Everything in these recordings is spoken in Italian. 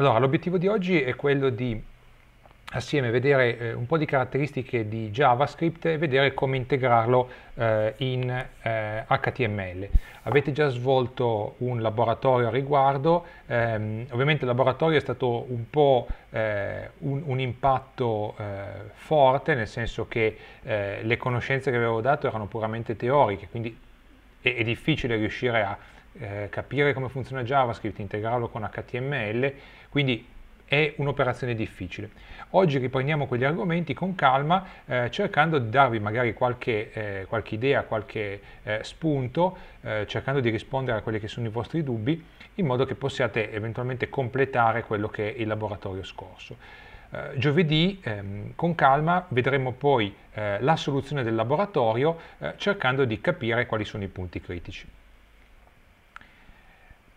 Allora, l'obiettivo di oggi è quello di assieme vedere eh, un po' di caratteristiche di JavaScript e vedere come integrarlo eh, in eh, HTML. Avete già svolto un laboratorio a riguardo, ehm, ovviamente il laboratorio è stato un po' eh, un, un, impatto eh, forte, nel senso che eh, le conoscenze che avevo dato erano puramente teoriche, quindi è, è difficile riuscire a capire come funziona JavaScript, integrarlo con HTML quindi è un'operazione difficile. Oggi riprendiamo quegli argomenti con calma, eh, cercando di darvi magari qualche, eh, qualche idea, qualche eh, spunto, eh, cercando di rispondere a quelli che sono i vostri dubbi, in modo che possiate eventualmente completare quello che è il laboratorio scorso. Uh, giovedì ehm, con calma vedremo poi eh, la soluzione del laboratorio eh, cercando di capire quali sono i punti critici.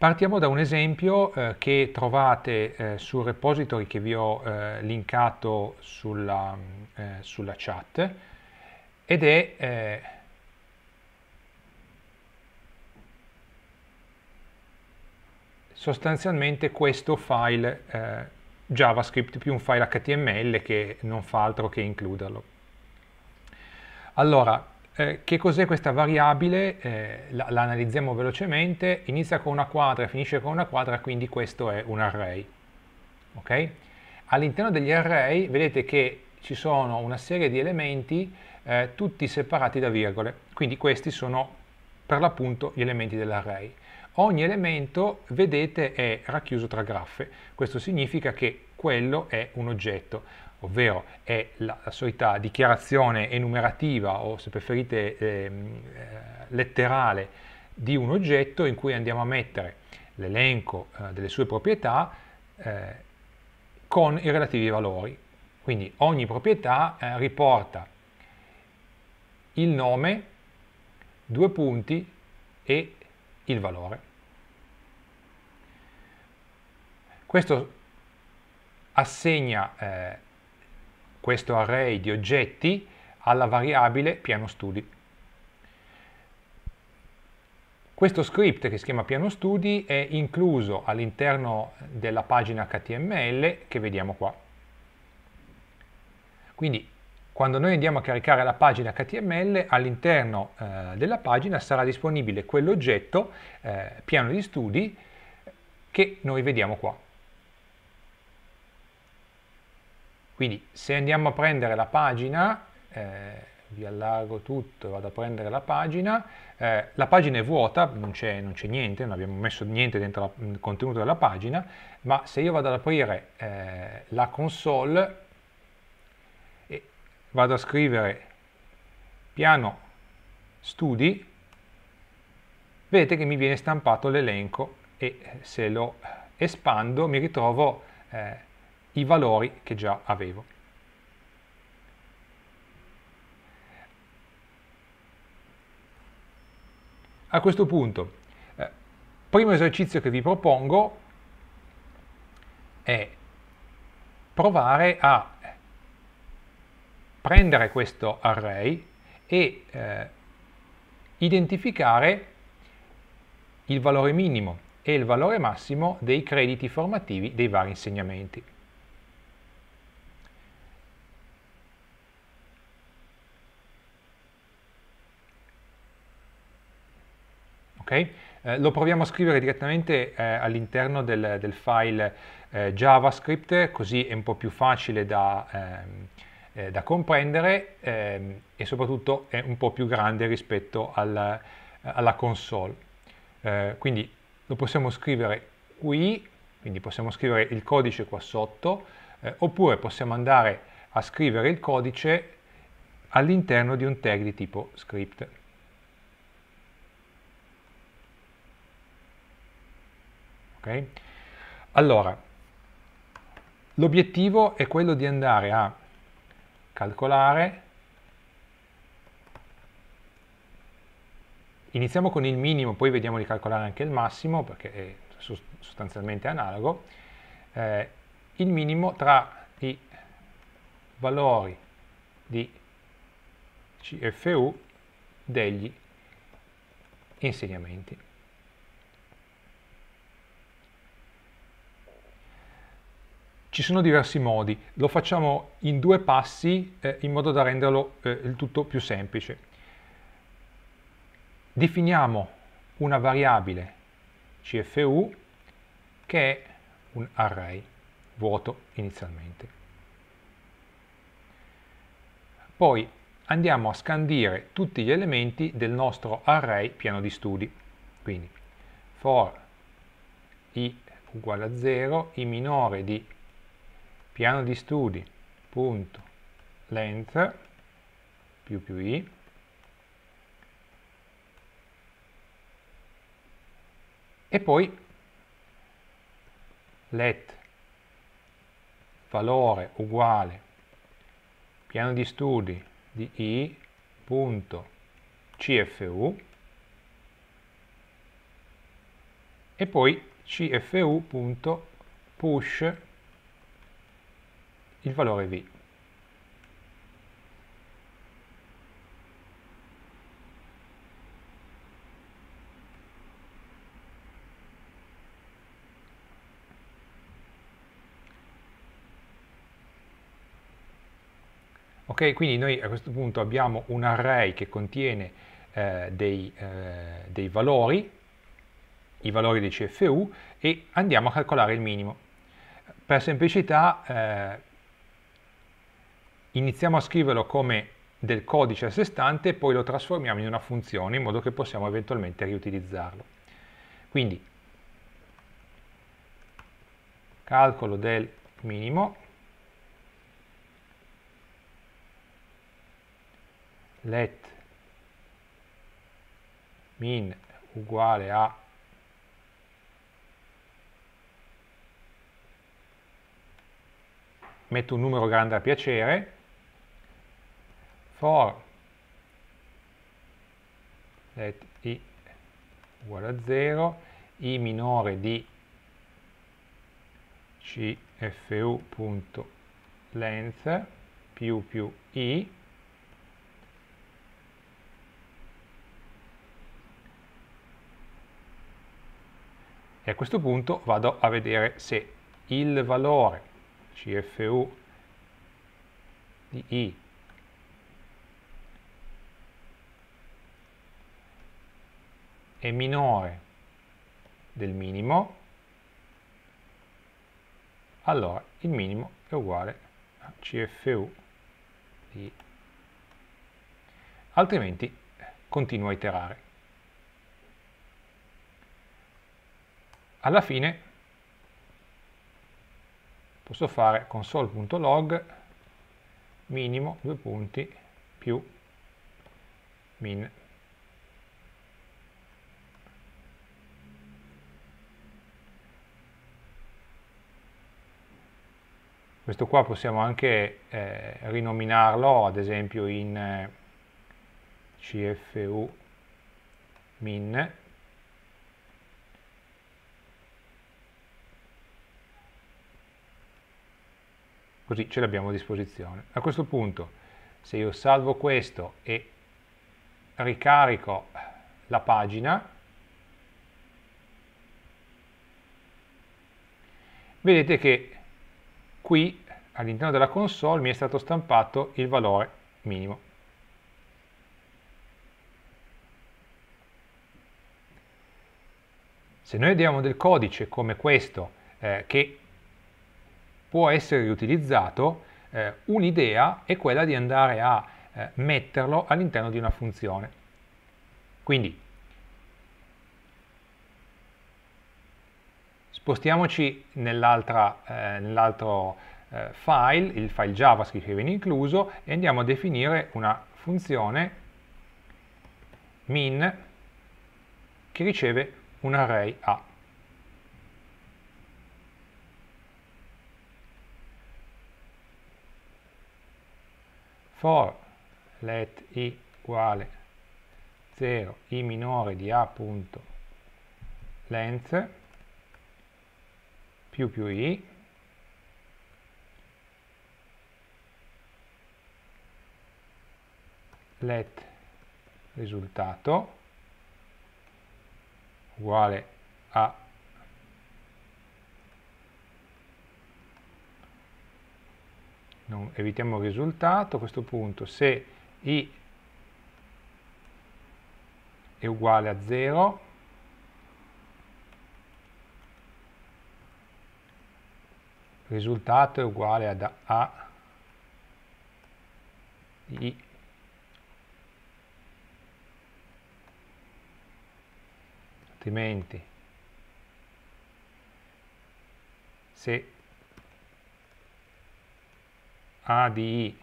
Partiamo da un esempio eh, che trovate eh, sul repository che vi ho eh, linkato sulla, eh, sulla, chat ed è eh, sostanzialmente questo file eh, JavaScript più un file HTML che non fa altro che includerlo. Allora, eh, che cos'è questa variabile? Eh, la, la, analizziamo velocemente, inizia con una quadra e finisce con una quadra, quindi questo è un array. Okay? All'interno degli array vedete che ci sono una serie di elementi eh, tutti separati da virgole, quindi questi sono per l'appunto gli elementi dell'array. Ogni elemento, vedete, è racchiuso tra graffe, questo significa che quello è un oggetto ovvero è la, la solita dichiarazione enumerativa o se preferite ehm, eh, letterale di un oggetto in cui andiamo a mettere l'elenco eh, delle sue proprietà eh, con i relativi valori. Quindi ogni proprietà eh, riporta il nome, due punti e il valore. Questo assegna eh, questo array di oggetti alla variabile piano studi. Questo script che si chiama piano studi è incluso all'interno della pagina HTML che vediamo qua. Quindi quando noi andiamo a caricare la pagina HTML, all'interno eh, della pagina sarà disponibile quell'oggetto, eh, piano di studi, che noi vediamo qua. Quindi se andiamo a prendere la pagina, eh, vi allargo tutto, vado a prendere la pagina, eh, la pagina è vuota, non c'è, niente, non abbiamo messo niente dentro il mm, contenuto della pagina, ma se io vado ad aprire eh, la console e vado a scrivere piano studi, vedete che mi viene stampato l'elenco e se lo espando mi ritrovo eh, i valori che già avevo. A questo punto, eh, primo esercizio che vi propongo è provare a prendere questo array e eh, identificare il valore minimo e il valore massimo dei crediti formativi dei vari insegnamenti. Okay? Eh, lo proviamo a scrivere direttamente eh, all'interno del, del, file eh, JavaScript, così è un po' più facile da, ehm, eh, da comprendere ehm, e soprattutto è un po' più grande rispetto al, alla console. Eh, quindi lo possiamo scrivere qui, quindi possiamo scrivere il codice qua sotto, eh, oppure possiamo andare a scrivere il codice all'interno di un tag di tipo script. Okay? Allora, l'obiettivo è quello di andare a calcolare, iniziamo con il minimo, poi vediamo di calcolare anche il massimo, perché è sostanzialmente analogo, eh, il minimo tra i valori di CFU degli insegnamenti. ci sono diversi modi, lo facciamo in due passi eh, in modo da renderlo eh, il tutto più semplice. Definiamo una variabile CFU che è un array vuoto inizialmente. Poi andiamo a scandire tutti gli elementi del nostro array piano di studi. Quindi for i uguale a 0, i minore di piano di studi punto length più più i e poi let valore uguale piano di studi di i punto cfu e poi cfu.push il valore V. Ok, quindi noi a questo punto abbiamo un array che contiene eh, dei, eh, dei valori, i valori dei CFU, e andiamo a calcolare il minimo. Per semplicità eh, iniziamo a scriverlo come del codice a sé stante e poi lo trasformiamo in una funzione in modo che possiamo eventualmente riutilizzarlo. Quindi calcolo del minimo, let min uguale a metto un numero grande a piacere for let i uguale a 0, i minore di cfu.length più più i e a questo punto vado a vedere se il valore cfu di i è minore del minimo, allora il minimo è uguale a CFU di Altrimenti continua a iterare. Alla fine posso fare console.log minimo due punti più min questo qua possiamo anche eh, rinominarlo ad esempio in eh, cfu min così ce l'abbiamo a disposizione. A questo punto se io salvo questo e ricarico la pagina, vedete che qui all'interno della console mi è stato stampato il valore minimo. Se noi abbiamo del codice come questo eh, che può essere riutilizzato, eh, un'idea è quella di andare a eh, metterlo all'interno di una funzione. Quindi Spostiamoci eh, nell'altro eh, nell eh, file, il file JavaScript che viene incluso, e andiamo a definire una funzione min che riceve un array A. for let i uguale 0 i minore di a.length più più i let risultato uguale a non, evitiamo il risultato a questo punto se i è uguale a 0 risultato è uguale ad A di altrimenti se A di I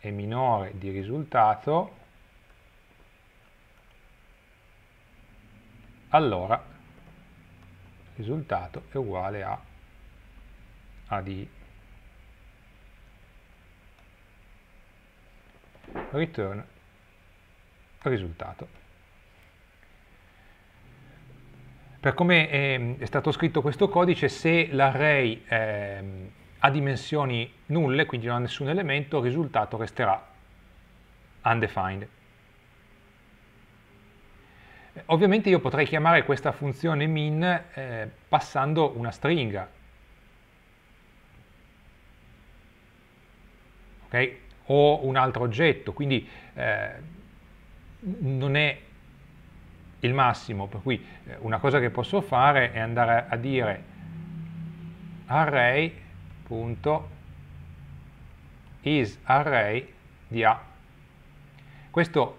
è minore di risultato allora risultato è uguale a a di return risultato. Per come è, ehm, è stato scritto questo codice, se l'array ehm, ha dimensioni nulle, quindi non ha nessun elemento, il risultato resterà undefined. Ovviamente io potrei chiamare questa funzione min eh, passando una stringa okay? o un altro oggetto, quindi eh, non è il massimo, per cui eh, una cosa che posso fare è andare a dire array.isArray di A. Questo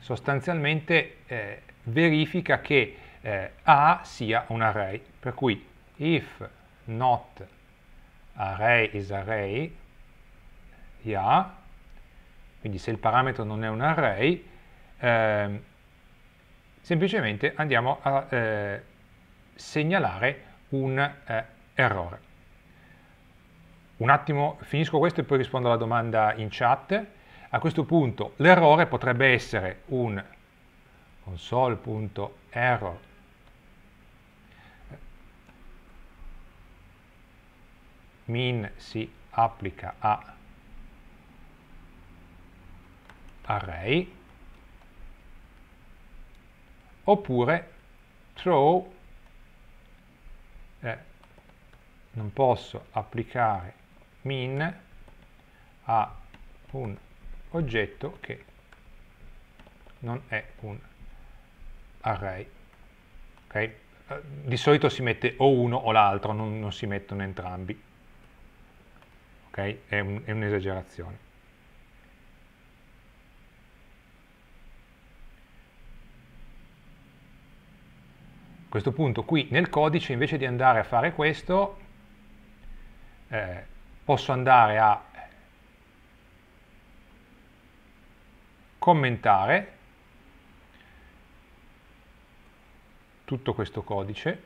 sostanzialmente eh, verifica che eh, A sia un array, per cui if not array is array, IA, quindi se il parametro non è un array, eh, semplicemente andiamo a eh, segnalare un eh, errore. Un attimo, finisco questo e poi rispondo alla domanda in chat. A questo punto l'errore potrebbe essere un console.error min si applica a array oppure throw eh, non posso applicare min a un oggetto che non è un array okay? Eh, di solito si mette o uno o l'altro non, non, si mettono entrambi okay? è, un, è un'esagerazione A questo punto qui nel codice invece di andare a fare questo eh, posso andare a commentare tutto questo codice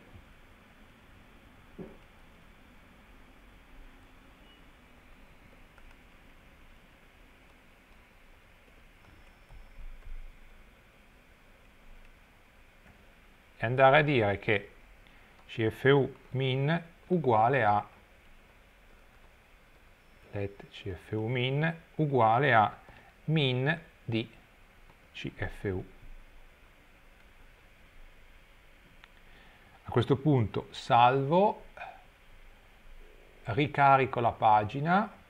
e andare a dire che cfu min uguale a let cfu min uguale a min di cfu. A questo punto salvo, ricarico la pagina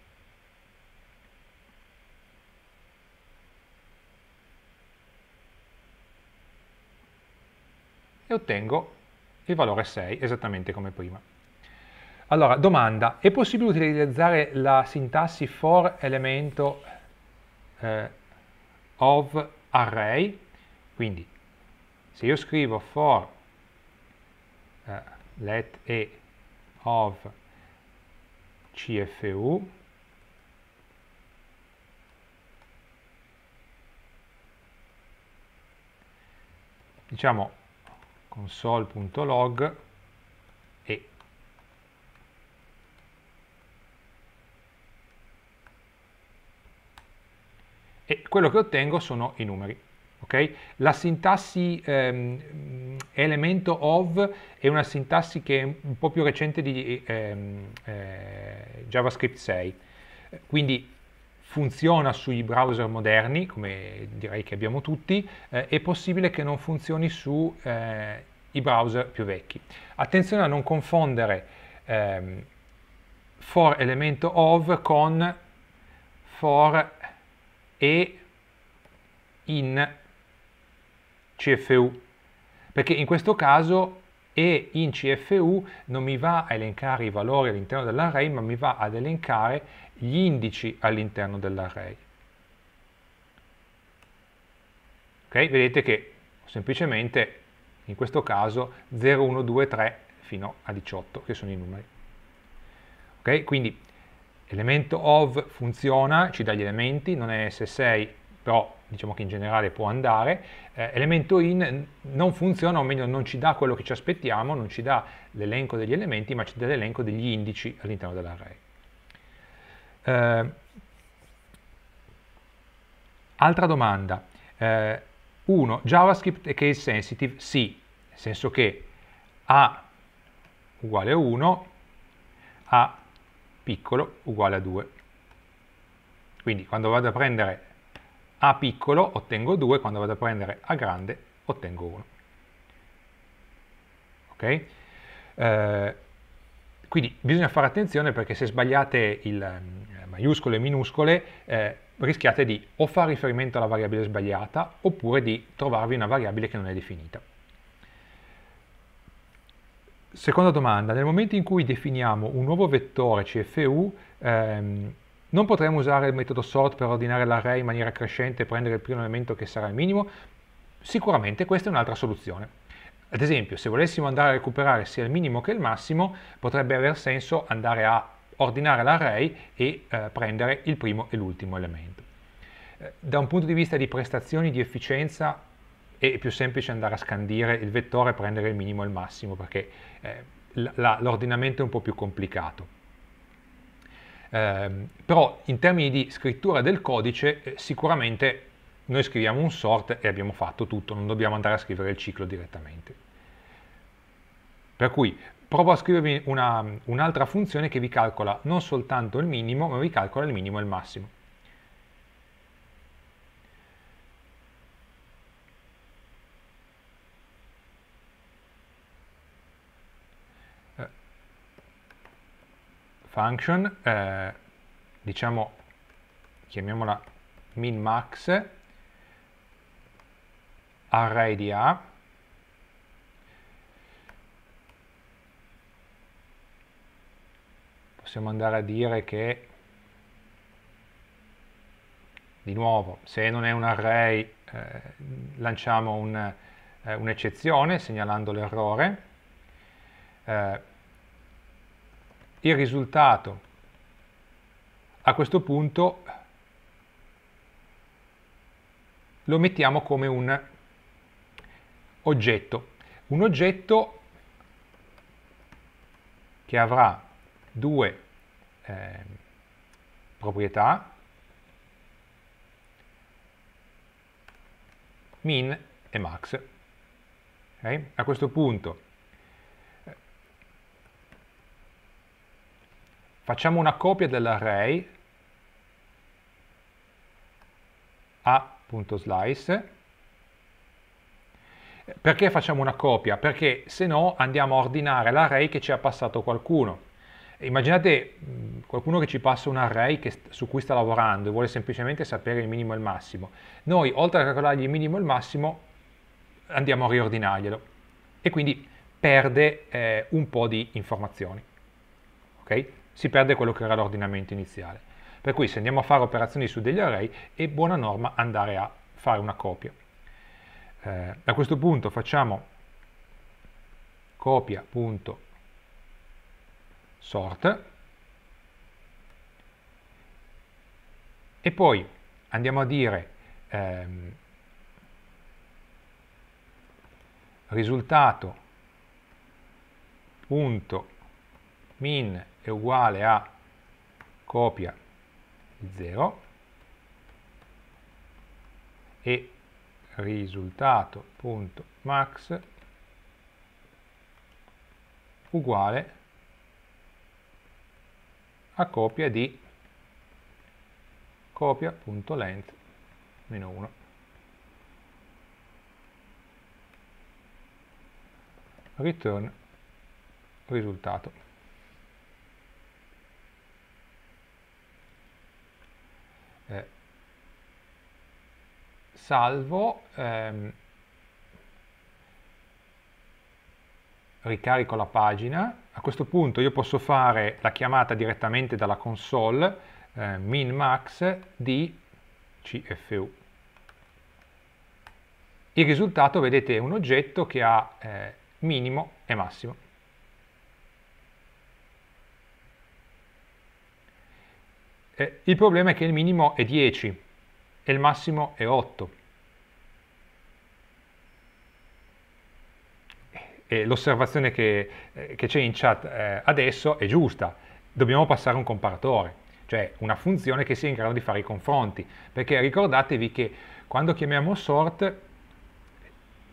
ottengo il valore 6 esattamente come prima. Allora, domanda, è possibile utilizzare la sintassi for elemento eh, of array? Quindi, se io scrivo for eh, let e of cfu, diciamo console.log e e quello che ottengo sono i numeri. Okay? La sintassi ehm, elemento of è una sintassi che è un po' più recente di ehm, eh, JavaScript 6, quindi funziona sui browser moderni, come direi che abbiamo tutti, eh, è possibile che non funzioni sui eh, browser più vecchi. Attenzione a non confondere ehm, for elemento of con for e in CFU, perché in questo caso e in CFU non mi va a elencare i valori all'interno dell'array, ma mi va ad elencare gli indici all'interno dell'array. Okay? Vedete che semplicemente in questo caso 0, 1, 2, 3 fino a 18 che sono i numeri. Okay? Quindi elemento of funziona, ci dà gli elementi, non è S6 però diciamo che in generale può andare, eh, elemento in non funziona, o meglio non ci dà quello che ci aspettiamo, non ci dà l'elenco degli elementi, ma ci dà l'elenco degli indici all'interno dell'array. Eh, altra domanda. 1. Eh, JavaScript è case sensitive? Sì, nel senso che A uguale a 1, A piccolo uguale a 2. Quindi quando vado a prendere A piccolo ottengo 2, quando vado a prendere A grande ottengo 1. Ok? Eh, quindi bisogna fare attenzione perché se sbagliate il eh, maiuscolo e minuscole eh, rischiate di o fare riferimento alla variabile sbagliata oppure di trovarvi una variabile che non è definita. Seconda domanda, nel momento in cui definiamo un nuovo vettore CFU, ehm, non potremo usare il metodo sort per ordinare l'array in maniera crescente e prendere il primo elemento che sarà il minimo? Sicuramente questa è un'altra soluzione. Ad esempio, se volessimo andare a recuperare sia il minimo che il massimo, potrebbe aver senso andare a ordinare l'array e eh, prendere il primo e l'ultimo elemento. Eh, da un punto di vista di prestazioni, di efficienza, è più semplice andare a scandire il vettore e prendere il minimo e il massimo, perché eh, l'ordinamento è un po' più complicato. Ehm, però in termini di scrittura del codice, eh, sicuramente noi scriviamo un sort e abbiamo fatto tutto, non dobbiamo andare a scrivere il ciclo direttamente. Per cui provo a scrivervi un'altra funzione che vi calcola non soltanto il minimo, ma vi calcola il minimo e il massimo. Eh, function, eh, diciamo, chiamiamola minmax array di A, possiamo andare a dire che di nuovo se non è un array eh, lanciamo eh, un'eccezione un segnalando l'errore eh, il risultato a questo punto lo mettiamo come un oggetto un oggetto che avrà due eh, proprietà min e max. Okay? A questo punto facciamo una copia dell'array a.slice perché facciamo una copia? Perché se no andiamo a ordinare l'array che ci ha passato qualcuno Immaginate qualcuno che ci passa un array che, su cui sta lavorando e vuole semplicemente sapere il minimo e il massimo. Noi, oltre a calcolargli il minimo e il massimo, andiamo a riordinarglielo e quindi perde eh, un po' di informazioni. Okay? Si perde quello che era l'ordinamento iniziale. Per cui se andiamo a fare operazioni su degli array è buona norma andare a fare una copia. Eh, a questo punto facciamo copia.array sort e poi andiamo a dire ehm, risultato punto min è uguale a copia 0 e risultato punto max uguale a copia di copia.length meno 1. Return risultato. Eh, salvo ehm, ricarico la pagina, a questo punto io posso fare la chiamata direttamente dalla console eh, min-max di CFU. Il risultato, vedete, è un oggetto che ha eh, minimo e massimo. Eh, il problema è che il minimo è 10 e il massimo è 8 e l'osservazione che eh, c'è in chat eh, adesso è giusta, dobbiamo passare a un comparatore, cioè una funzione che sia in grado di fare i confronti, perché ricordatevi che quando chiamiamo sort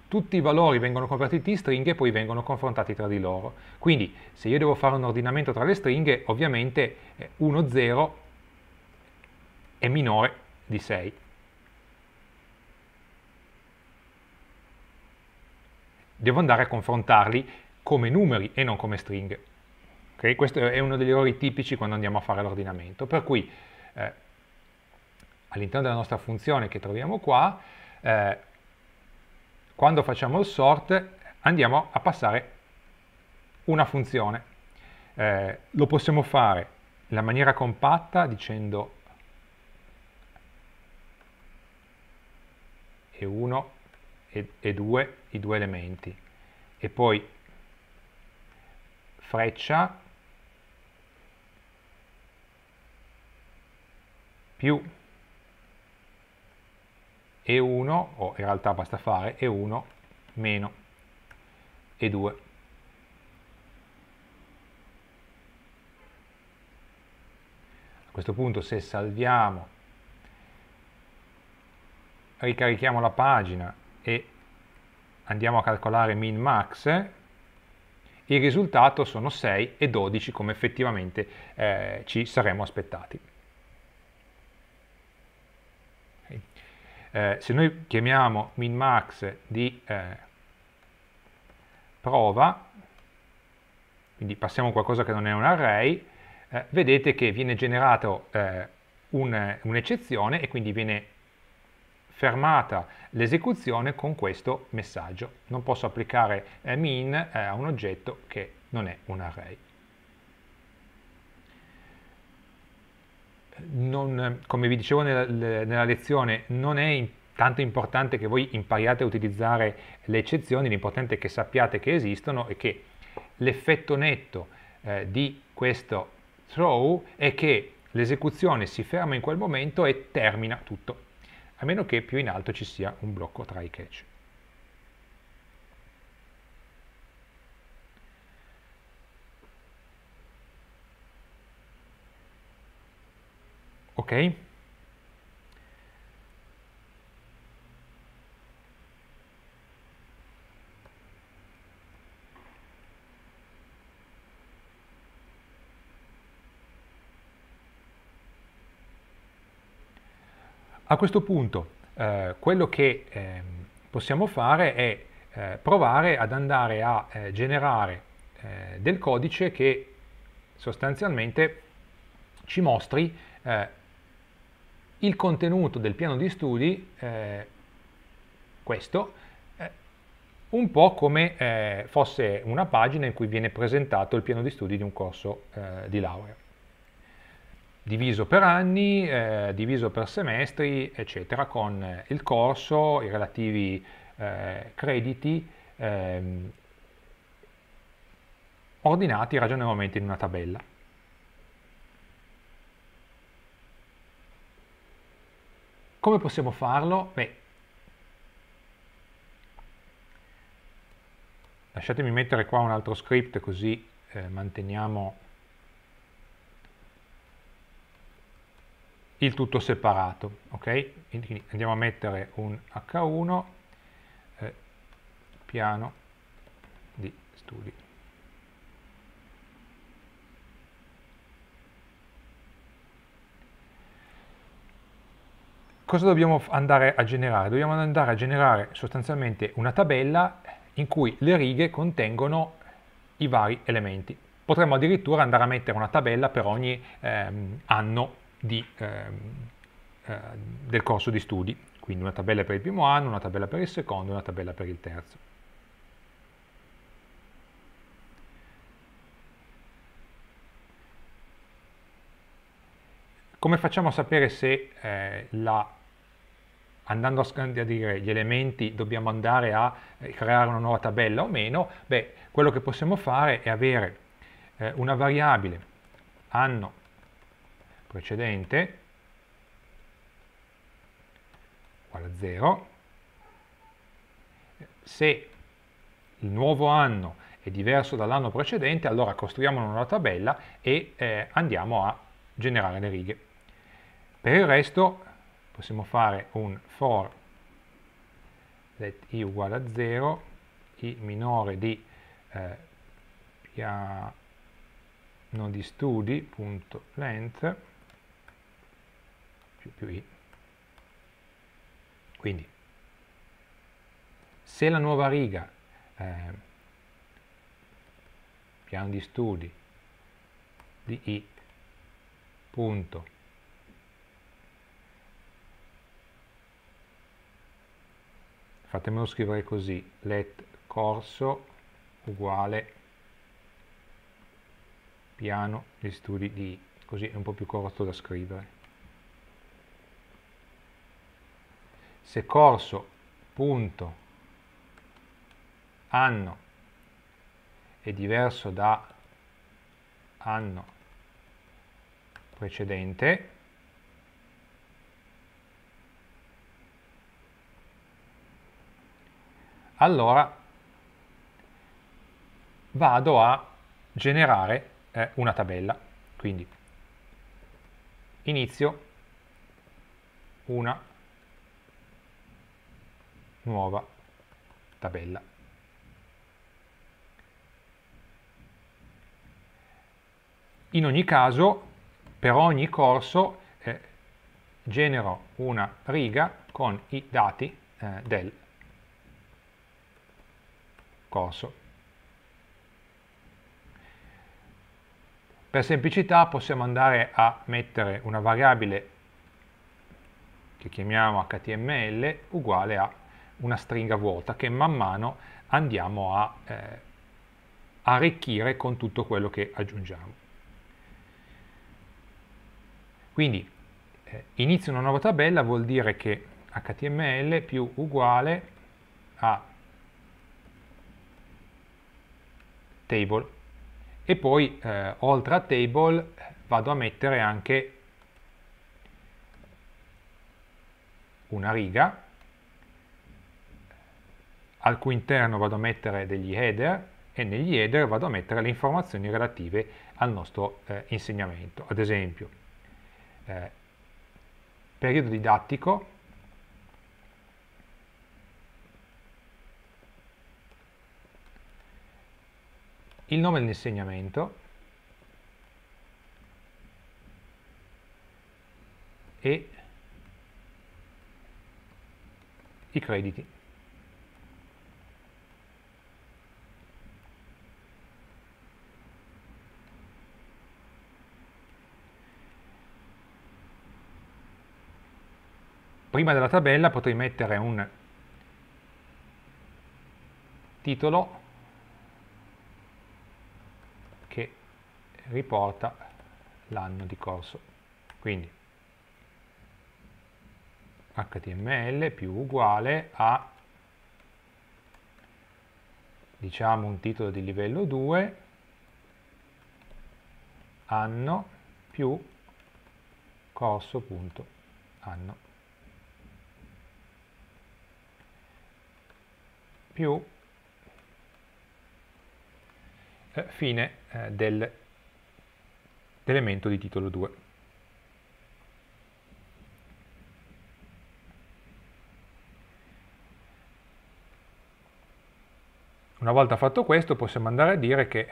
tutti i valori vengono convertiti in stringhe e poi vengono confrontati tra di loro. Quindi se io devo fare un ordinamento tra le stringhe, ovviamente 1, eh, 0 è minore di 6. devo andare a confrontarli come numeri e non come stringhe. Okay? Questo è uno degli errori tipici quando andiamo a fare l'ordinamento. Per cui eh, all'interno della nostra funzione che troviamo qua, eh, quando facciamo il sort andiamo a passare una funzione. Eh, lo possiamo fare in maniera compatta dicendo e1 e, e 2 i due elementi e poi freccia più E1 o in realtà basta fare E1 meno E2 a questo punto se salviamo ricarichiamo la pagina e andiamo a calcolare min max, il risultato sono 6 e 12 come effettivamente eh, ci saremmo aspettati. Okay. Eh, se noi chiamiamo min max di eh, prova, quindi passiamo qualcosa che non è un array, eh, vedete che viene generato eh, un'eccezione un e quindi viene fermata l'esecuzione con questo messaggio. Non posso applicare eh, min eh, a un oggetto che non è un array. Non, come vi dicevo nella, nella lezione, non è tanto importante che voi impariate a utilizzare le eccezioni, l'importante è che sappiate che esistono e che l'effetto netto eh, di questo throw è che l'esecuzione si ferma in quel momento e termina tutto a meno che più in alto ci sia un blocco try catch. Ok? A questo punto eh, quello che eh, possiamo fare è eh, provare ad andare a eh, generare eh, del codice che sostanzialmente ci mostri eh, il contenuto del piano di studi, questo, un po' come fosse una pagina in cui viene presentato il piano di studi di un corso di laurea diviso per anni, eh, diviso per semestri, eccetera, con eh, il corso, i relativi eh, crediti ehm, ordinati ragionevolmente in una tabella. Come possiamo farlo? Beh, lasciatemi mettere qua un altro script così eh, manteniamo il tutto separato. Ok? Quindi andiamo a mettere un H1 eh, piano di studi. Cosa dobbiamo andare a generare? Dobbiamo andare a generare sostanzialmente una tabella in cui le righe contengono i vari elementi. Potremmo addirittura andare a mettere una tabella per ogni ehm, anno di, ehm, eh, del corso di studi, quindi una tabella per il primo anno, una tabella per il secondo e una tabella per il terzo. Come facciamo a sapere se eh, la, andando a scandire gli elementi dobbiamo andare a eh, creare una nuova tabella o meno? Beh, quello che possiamo fare è avere eh, una variabile anno precedente uguale a 0 se il nuovo anno è diverso dall'anno precedente allora costruiamo una nuova tabella e eh, andiamo a generare le righe per il resto possiamo fare un for let i uguale a 0 i minore di eh, piano di studi.length più, più i. Quindi, se la nuova riga, eh, piano di studi di i, punto, fatemelo scrivere così, let corso uguale piano di studi di I, così è un po' più corto da scrivere. se corso punto anno è diverso da anno precedente allora vado a generare eh, una tabella quindi inizio una nuova tabella. In ogni caso, per ogni corso, eh, genero una riga con i dati eh, del corso. Per semplicità possiamo andare a mettere una variabile che chiamiamo html uguale a una stringa vuota che man mano andiamo a eh, arricchire con tutto quello che aggiungiamo. Quindi eh, inizio una nuova tabella vuol dire che html più uguale a table e poi eh, oltre a table vado a mettere anche una riga al cui interno vado a mettere degli header e negli header vado a mettere le informazioni relative al nostro eh, insegnamento. Ad esempio, eh, periodo didattico, il nome dell'insegnamento e i crediti. prima della tabella potrei mettere un titolo che riporta l'anno di corso. Quindi html più uguale a diciamo un titolo di livello 2 anno più corso.anno. più eh, fine eh, dell'elemento di titolo 2. Una volta fatto questo possiamo andare a dire che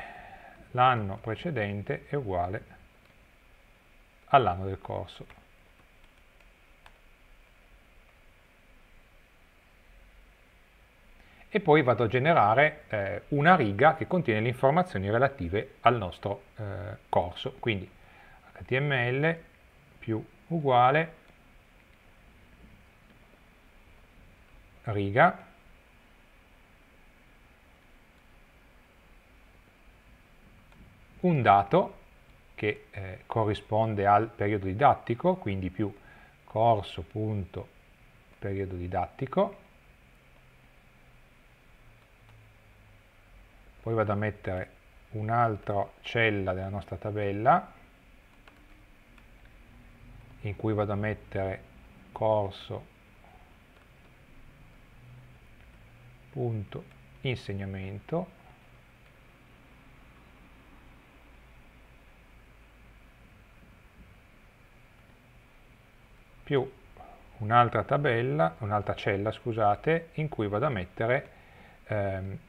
l'anno precedente è uguale all'anno del corso. e poi vado a generare eh, una riga che contiene le informazioni relative al nostro eh, corso. Quindi html più uguale riga un dato che eh, corrisponde al periodo didattico, quindi più corso.periodo didattico poi vado a mettere un'altra cella della nostra tabella in cui vado a mettere corso punto insegnamento più un'altra tabella un'altra cella scusate in cui vado a mettere ehm,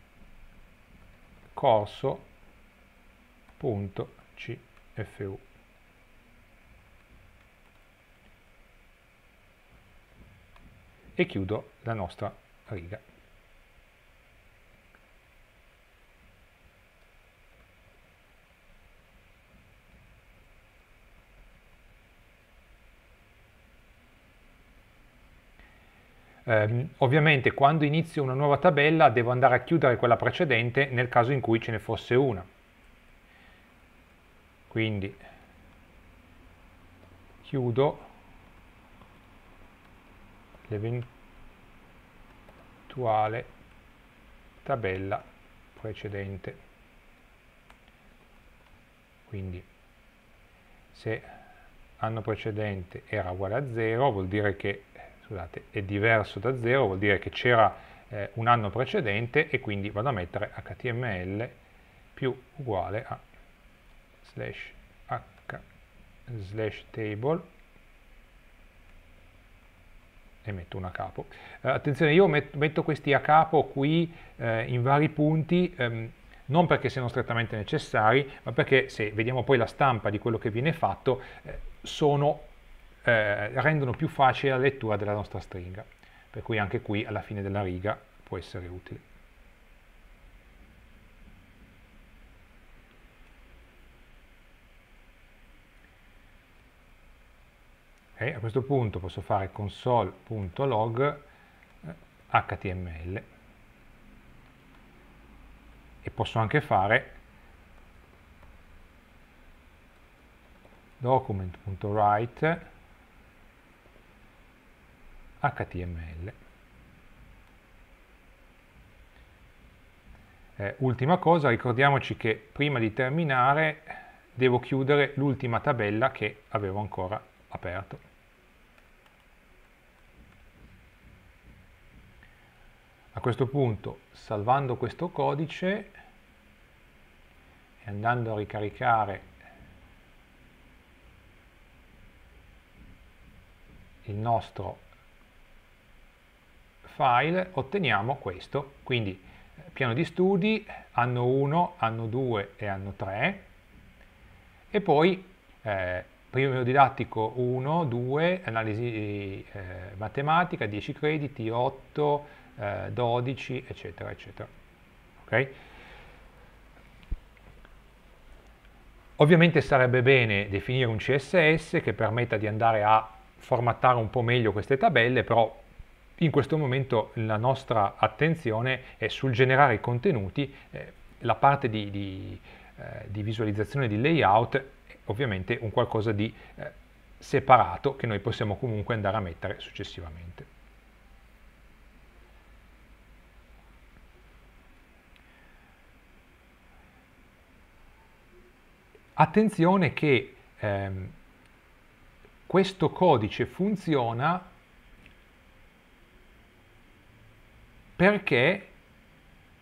corso.cfu. E chiudo la nostra riga. Um, ovviamente quando inizio una nuova tabella devo andare a chiudere quella precedente nel caso in cui ce ne fosse una. Quindi chiudo l'eventuale tabella precedente. Quindi se anno precedente era uguale a 0 vuol dire che scusate, è diverso da 0 vuol dire che c'era eh, un anno precedente e quindi vado a mettere html più uguale a slash h slash table e metto un a capo. Eh, attenzione, io met metto questi a capo qui eh, in vari punti, ehm, non perché siano strettamente necessari, ma perché se vediamo poi la stampa di quello che viene fatto, eh, sono eh, rendono più facile la lettura della nostra stringa, per cui anche qui alla fine della riga può essere utile. Okay, a questo punto posso fare console.log html eh, e posso anche fare document.write HTML. Eh, ultima cosa, ricordiamoci che prima di terminare devo chiudere l'ultima tabella che avevo ancora aperto. A questo punto, salvando questo codice e andando a ricaricare il nostro file otteniamo questo, quindi eh, piano di studi, anno 1, anno 2 e anno 3, e poi eh, primo didattico 1, 2, analisi eh, matematica, 10 crediti, 8, eh, 12, eccetera, eccetera. Okay? Ovviamente sarebbe bene definire un CSS che permetta di andare a formattare un po' meglio queste tabelle, però in questo momento la nostra attenzione è sul generare i contenuti, eh, la parte di, di, eh, di, visualizzazione di layout è ovviamente un qualcosa di eh, separato che noi possiamo comunque andare a mettere successivamente. Attenzione che ehm, questo codice funziona perché,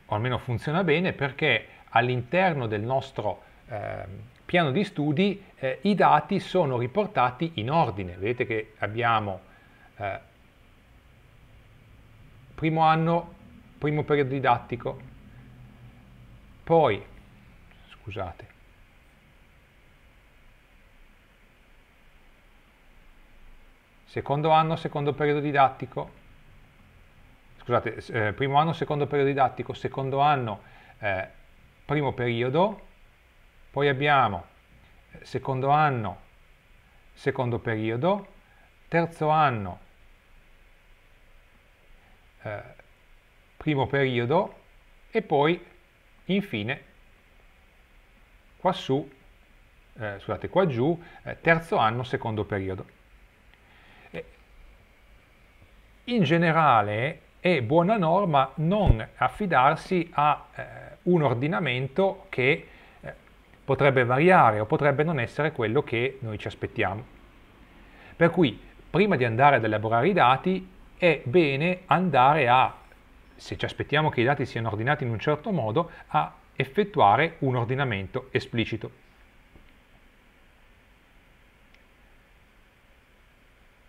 o almeno funziona bene, perché all'interno del nostro eh, piano di studi eh, i dati sono riportati in ordine. Vedete che abbiamo eh, primo anno, primo periodo didattico, poi, scusate, secondo anno, secondo periodo didattico, scusate, eh, primo anno, secondo periodo didattico, secondo anno, eh, primo periodo, poi abbiamo eh, secondo anno, secondo periodo, terzo anno, eh, primo periodo e poi infine qua su, eh, scusate, qua giù, eh, terzo anno, secondo periodo. In generale è buona norma non affidarsi a eh, un ordinamento che eh, potrebbe variare o potrebbe non essere quello che noi ci aspettiamo. Per cui, prima di andare ad elaborare i dati, è bene andare a, se ci aspettiamo che i dati siano ordinati in un certo modo, a effettuare un ordinamento esplicito.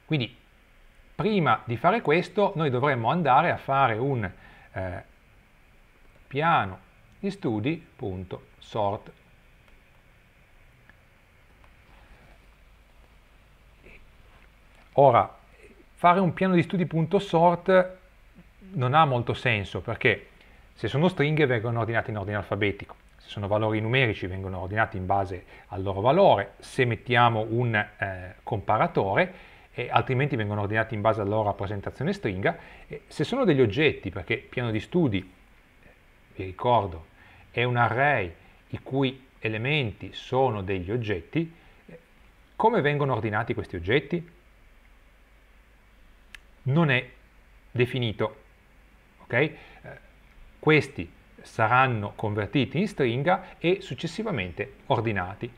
Quindi prima di fare questo noi dovremmo andare a fare un eh, piano di studi.sort Ora, fare un piano di studi.sort non ha molto senso perché se sono stringhe vengono ordinate in ordine alfabetico, se sono valori numerici vengono ordinati in base al loro valore, se mettiamo un eh, comparatore eh, altrimenti vengono ordinati in base alla loro rappresentazione stringa. Eh, se sono degli oggetti, perché piano di studi, eh, vi ricordo, è un array i cui elementi sono degli oggetti, eh, come vengono ordinati questi oggetti? Non è definito, okay? Eh, questi saranno convertiti in stringa e successivamente ordinati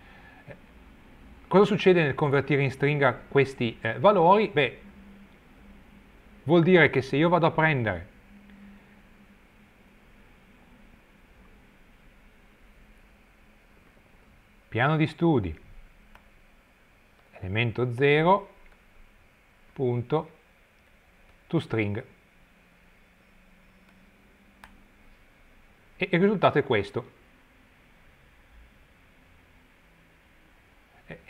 cosa succede nel convertire in stringa questi eh, valori? Beh, vuol dire che se io vado a prendere piano di studi, elemento 0, punto, toString. E il risultato è questo.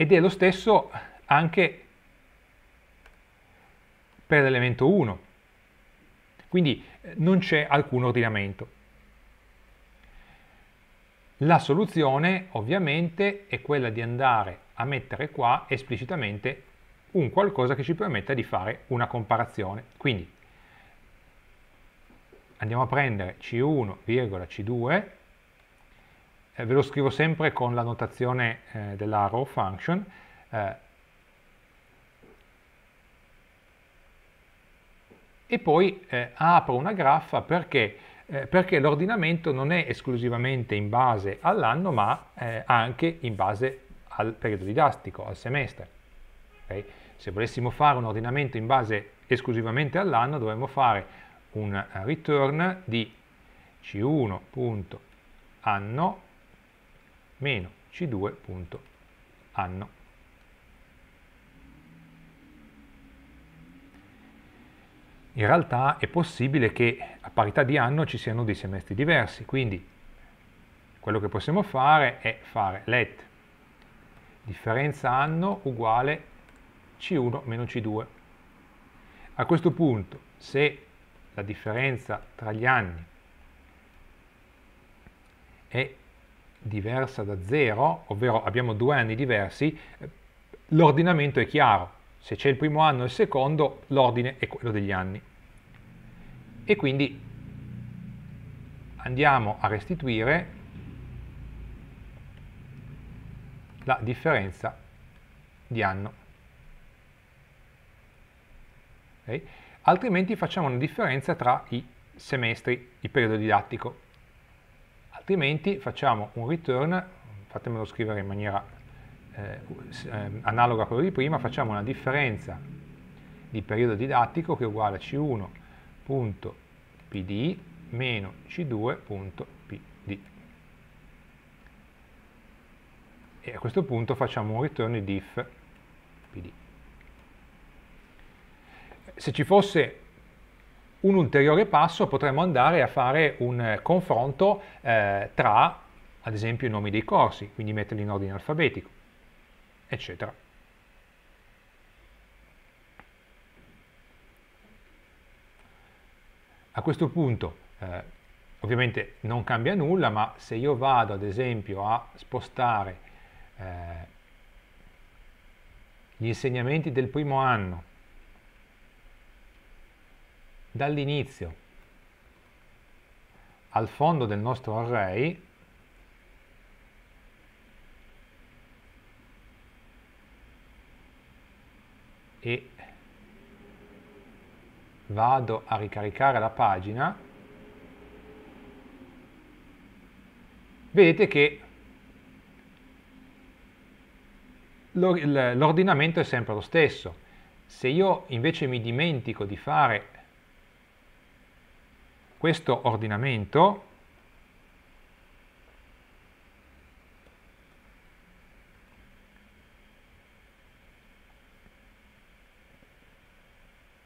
ed è lo stesso anche per l'elemento 1. Quindi eh, non c'è alcun ordinamento. La soluzione ovviamente è quella di andare a mettere qua esplicitamente un qualcosa che ci permetta di fare una comparazione. Quindi andiamo a prendere C1, C2 eh, ve lo scrivo sempre con la notazione eh, della row function, eh, e poi eh, apro una graffa perché, eh, perché l'ordinamento non è esclusivamente in base all'anno, ma eh, anche in base al periodo didattico, al semestre. Okay? Se volessimo fare un ordinamento in base esclusivamente all'anno, dovremmo fare un return di c1.anno meno c2.anno. In realtà è possibile che a parità di anno ci siano dei semestri diversi, quindi quello che possiamo fare è fare let differenza anno uguale C1 meno C2. A questo punto, se la differenza tra gli anni è diversa da 0, ovvero abbiamo due anni diversi, eh, l'ordinamento è chiaro. Se c'è il primo anno e il secondo, l'ordine è quello degli anni. E quindi andiamo a restituire la differenza di anno. Okay? Altrimenti facciamo una differenza tra i semestri, il periodo didattico altrimenti facciamo un return, fatemelo scrivere in maniera eh, ehm, analoga a quello di prima, facciamo una differenza di periodo didattico che è uguale a c1.pd meno c2.pd. E a questo punto facciamo un return di diff pd. Se ci fosse un ulteriore passo potremmo andare a fare un eh, confronto eh, tra, ad esempio, i nomi dei corsi, quindi metterli in ordine alfabetico, eccetera. A questo punto, eh, ovviamente non cambia nulla, ma se io vado ad esempio a spostare eh, gli insegnamenti del primo anno dall'inizio al fondo del nostro array e vado a ricaricare la pagina vedete che l'ordinamento è sempre lo stesso se io invece mi dimentico di fare questo ordinamento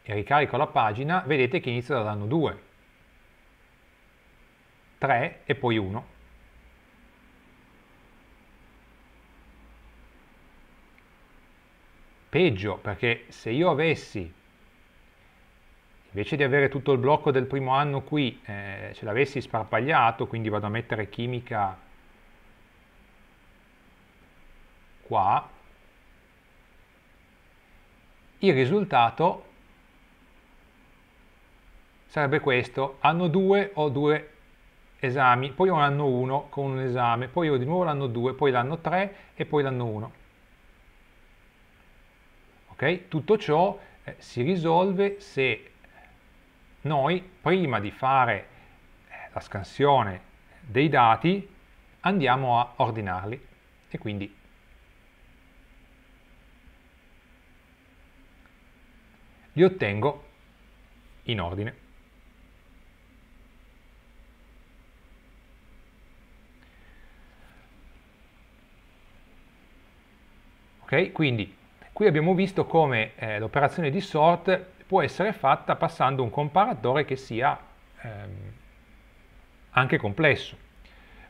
e ricarico la pagina, vedete che inizio dall'anno 2, 3 e poi 1. Peggio, perché se io avessi invece di avere tutto il blocco del primo anno qui, eh, ce l'avessi sparpagliato, quindi vado a mettere chimica qua, il risultato sarebbe questo, anno 2 ho due esami, poi ho l'anno 1 con un esame, poi ho di nuovo l'anno 2, poi l'anno 3 e poi l'anno 1. Okay? Tutto ciò eh, si risolve se noi prima di fare eh, la scansione dei dati andiamo a ordinarli e quindi li ottengo in ordine. Ok, quindi qui abbiamo visto come eh, l'operazione di sort può essere fatta passando un comparatore che sia ehm, anche complesso.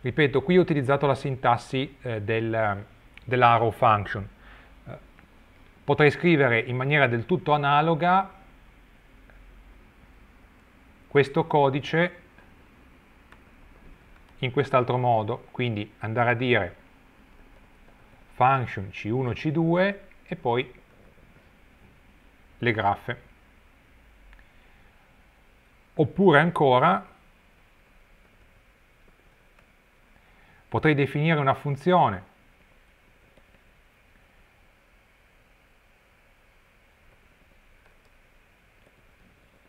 Ripeto, qui ho utilizzato la sintassi eh, del, dell'arrow function. Eh, potrei scrivere in maniera del tutto analoga questo codice in quest'altro modo, quindi andare a dire function c1, c2 e poi le graffe. Oppure ancora potrei definire una funzione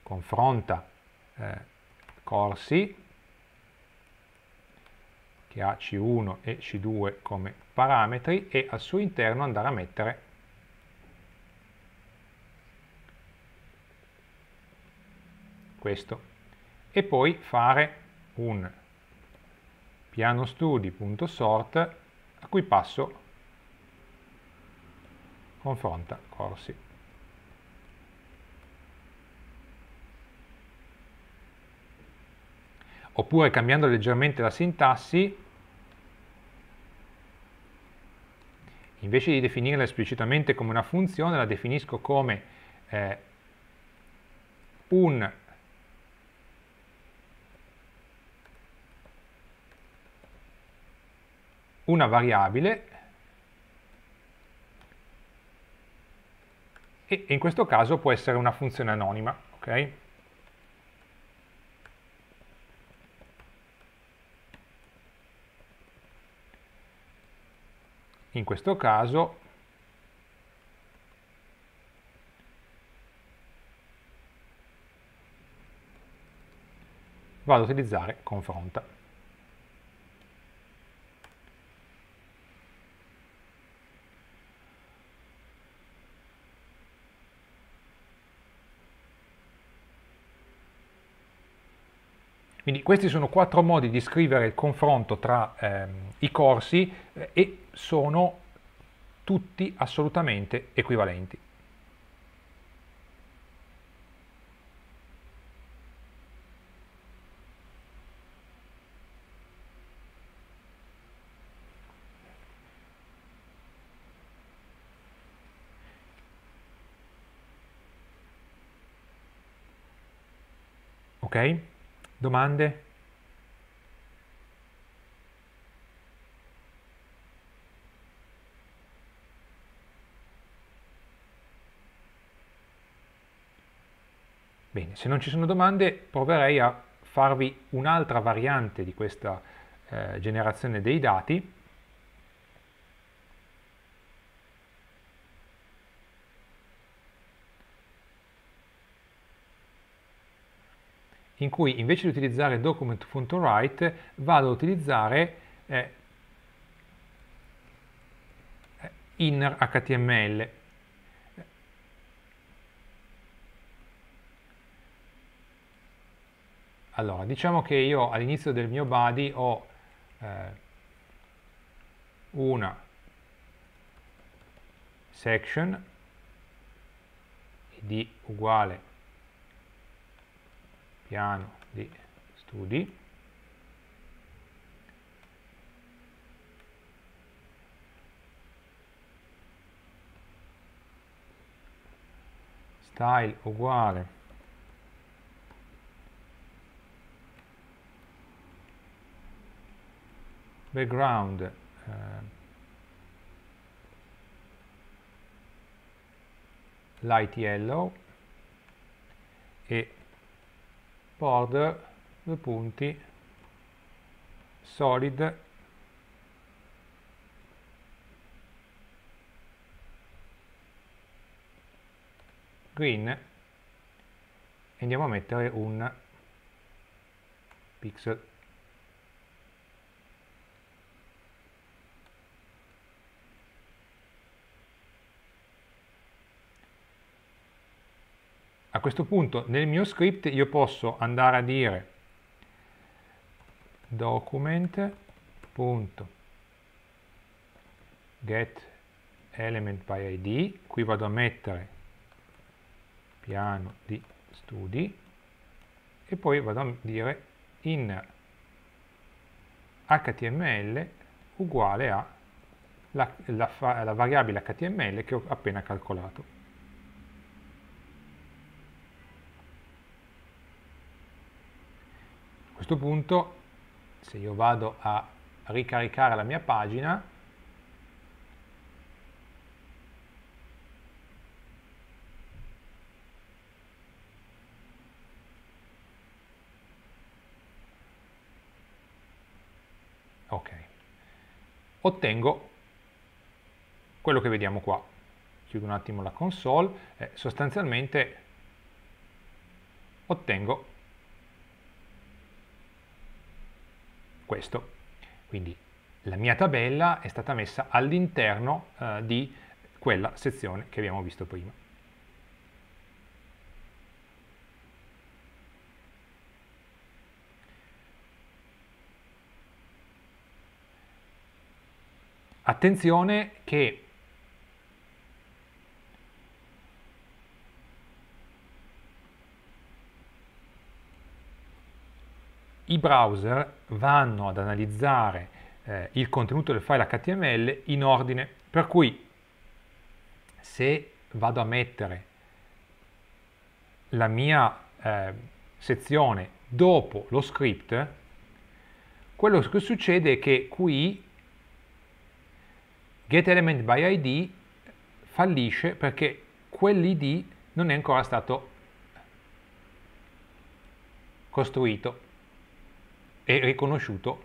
confronta eh, corsi che ha C1 e C2 come parametri e al suo interno andare a mettere questo, e poi fare un pianostudi.sort a cui passo confronta corsi. Oppure cambiando leggermente la sintassi, invece di definirla esplicitamente come una funzione, la definisco come eh, un una variabile e in questo caso può essere una funzione anonima. Okay? In questo caso vado a utilizzare confronta. Quindi questi sono quattro modi di scrivere il confronto tra ehm, i corsi eh, e sono tutti assolutamente equivalenti. Okay. Domande? Bene, se non ci sono domande proverei a farvi un'altra variante di questa eh, generazione dei dati in cui invece di utilizzare document.write vado ad utilizzare eh, eh inner HTML. Allora, diciamo che io all'inizio del mio body ho eh, una section di uguale piano di studi style uguale background eh, light yellow e border, due punti, solid, green e andiamo a mettere un pixel questo punto nel mio script io posso andare a dire document.getElementById, qui vado a mettere piano di studi e poi vado a dire in html uguale a la, la, la variabile html che ho appena calcolato. questo punto, se io vado a ricaricare la mia pagina, ok, ottengo quello che vediamo qua. Chiudo un attimo la console, eh, sostanzialmente ottengo questo. Quindi la mia tabella è stata messa all'interno eh, di quella sezione che abbiamo visto prima. Attenzione che i browser vanno ad analizzare eh, il contenuto del file HTML in ordine, per cui se vado a mettere la mia eh, sezione dopo lo script, quello che succede è che qui getElementById fallisce perché quell'id non è ancora stato costruito è riconosciuto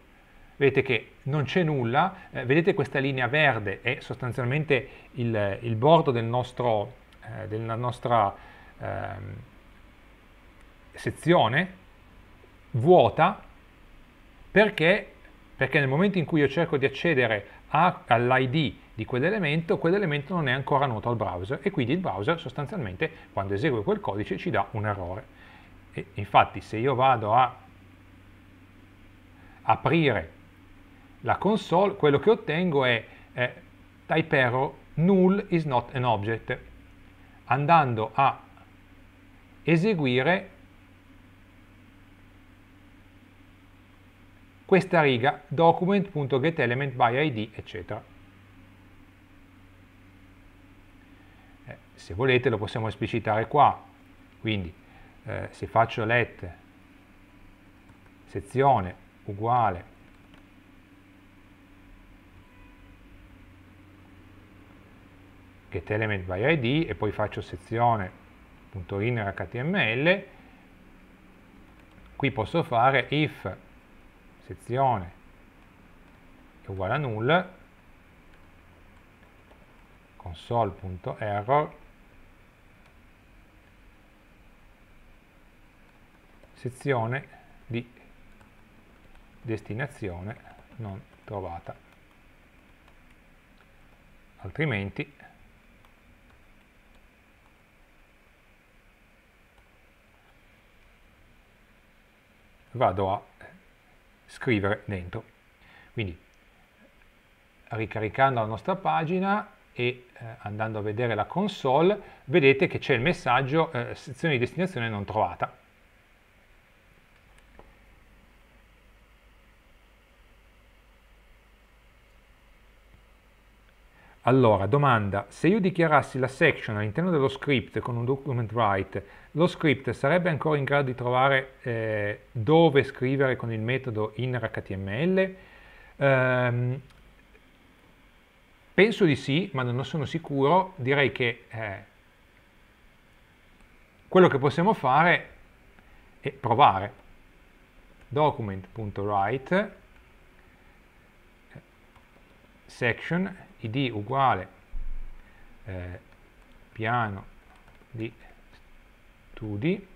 vedete che non c'è nulla, eh, vedete questa linea verde è sostanzialmente il, il bordo del nostro, eh, della nostra eh, sezione vuota perché, perché, nel momento in cui io cerco di accedere all'ID di quell'elemento, quell'elemento non è ancora noto al browser e quindi il browser sostanzialmente quando esegue quel codice ci dà un errore. E infatti se io vado a aprire la console, quello che ottengo è eh, type error null is not an object, andando a eseguire questa riga document.getElementById, eccetera. Eh, se volete lo possiamo esplicitare qua, quindi eh, se faccio let sezione uguale getElement by ID e poi faccio sezione.inner html qui posso fare if sezione è uguale a null console.error sezione destinazione non trovata altrimenti vado a scrivere dentro quindi ricaricando la nostra pagina e eh, andando a vedere la console vedete che c'è il messaggio eh, sezione di destinazione non trovata Allora, domanda, se io dichiarassi la section all'interno dello script con un document write, lo script sarebbe ancora in grado di trovare eh, dove scrivere con il metodo inner HTML? Ehm, penso di sì, ma non sono sicuro. Direi che eh, quello che possiamo fare è provare document.write section id uguale eh, piano di studi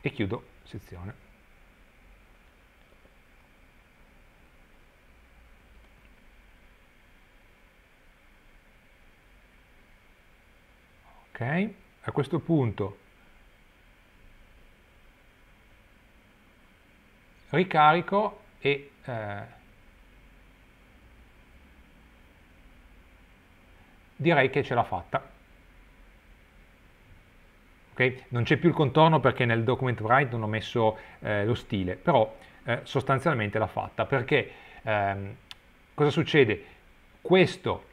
e chiudo sezione. Ok, a questo punto ricarico e eh, direi che ce l'ha fatta. Okay? Non c'è più il contorno perché nel document write non ho messo eh, lo stile, però eh, sostanzialmente l'ha fatta, perché ehm, cosa succede? Questo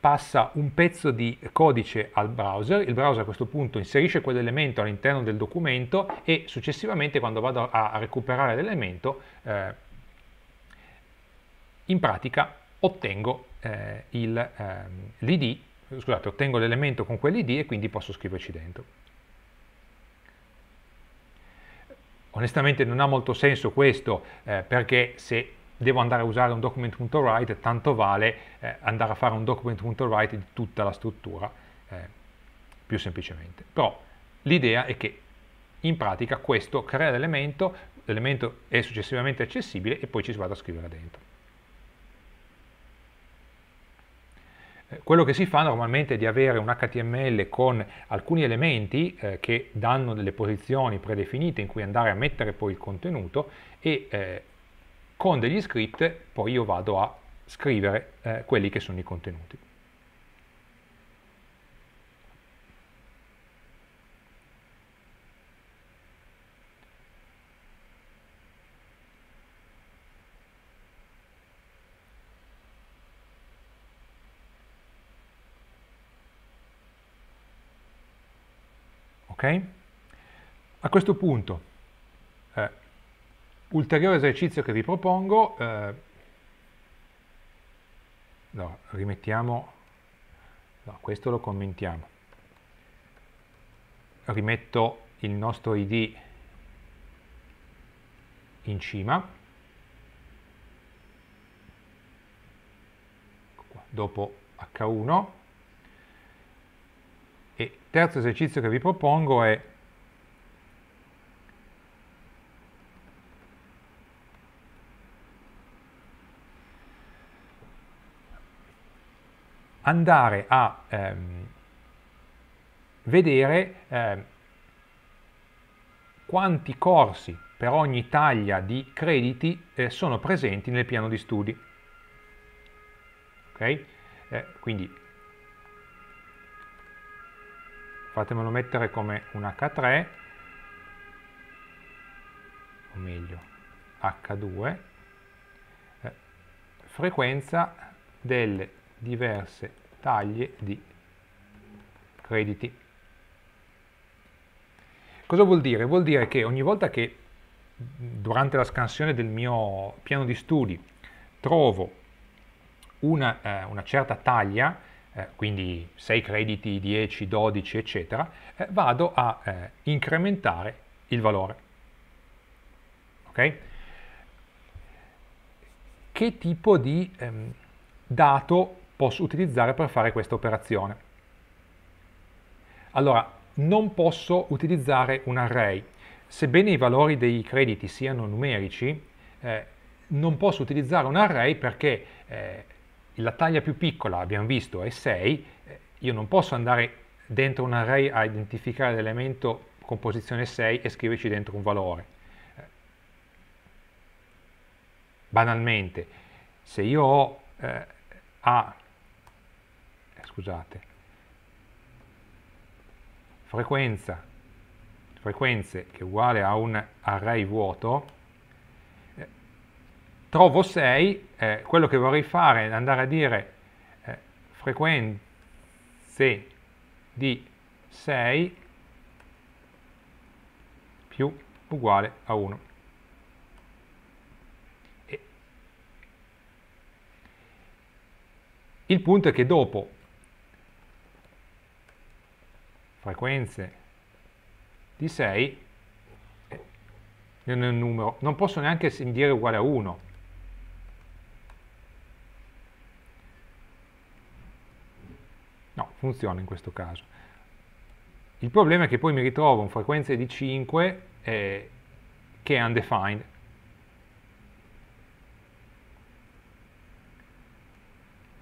passa un pezzo di codice al browser, il browser a questo punto inserisce quell'elemento all'interno del documento e successivamente quando vado a recuperare l'elemento eh, in pratica ottengo eh, ehm, l'id, scusate, ottengo l'elemento con quell'id e quindi posso scriverci dentro. Onestamente non ha molto senso questo eh, perché se devo andare a usare un document.write tanto vale eh, andare a fare un document.write di tutta la struttura eh, più semplicemente. Però l'idea è che in pratica questo crea l'elemento, l'elemento è successivamente accessibile e poi ci si vado a scrivere dentro. quello che si fa normalmente è di avere un HTML con alcuni elementi eh, che danno delle posizioni predefinite in cui andare a mettere poi il contenuto e eh, con degli script poi io vado a scrivere eh, quelli che sono i contenuti. Okay? A questo punto, eh, ulteriore esercizio che vi propongo, eh, no, rimettiamo, no, questo lo commentiamo, rimetto il nostro id in cima, dopo h1, terzo esercizio che vi propongo è andare a ehm, vedere eh, quanti corsi per ogni taglia di crediti eh, sono presenti nel piano di studi. Okay? Eh, quindi fatemelo mettere come un H3 o meglio H2 eh, frequenza delle diverse taglie di crediti. Cosa vuol dire? Vuol dire che ogni volta che mm, durante la scansione del mio piano di studi trovo una, eh, una certa taglia, eh, quindi 6 crediti, 10, 12, eccetera, eh, vado a eh, incrementare il valore. Okay? Che tipo di ehm, dato posso utilizzare per fare questa operazione? Allora, non posso utilizzare un array. Sebbene i valori dei crediti siano numerici, eh, non posso utilizzare un array perché eh, la taglia più piccola, abbiamo visto, è 6, eh, io non posso andare dentro un array a identificare l'elemento con posizione 6 e scriverci dentro un valore. Eh, banalmente, se io ho eh, A, eh, scusate, frequenza, frequenze che è uguale a un array vuoto, trovo 6, eh, quello che vorrei fare è andare a dire eh, frequenze di 6 più uguale a 1. il punto è che dopo frequenze di 6 eh, non è un numero, non posso neanche dire uguale a 1, funziona in questo caso. Il problema è che poi mi ritrovo con frequenze di 5 eh, che è undefined.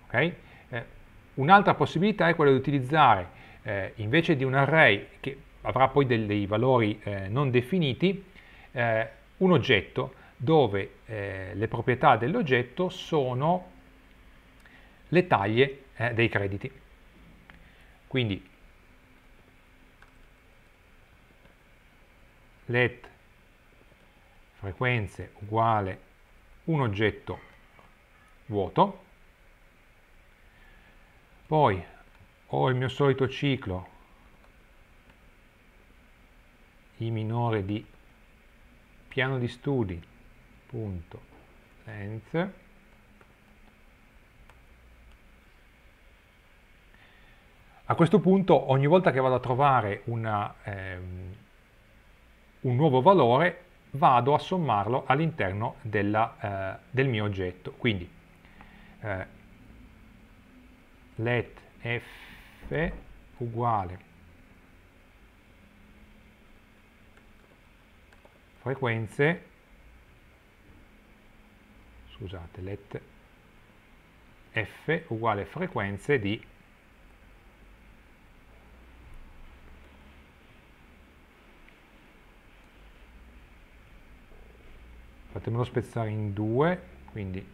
Okay? Eh, un'altra possibilità è quella di utilizzare, eh, invece di un array che avrà poi dei, dei valori eh, non definiti, eh, un oggetto dove eh, le proprietà dell'oggetto sono le taglie dei crediti. Quindi let frequenze uguale un oggetto vuoto, poi ho il mio solito ciclo i minore di piano di studi punto length A questo punto ogni volta che vado a trovare una, ehm, un nuovo valore vado a sommarlo all'interno eh, del mio oggetto. Quindi eh, let f uguale frequenze scusate let f uguale frequenze di fatemelo spezzare in due quindi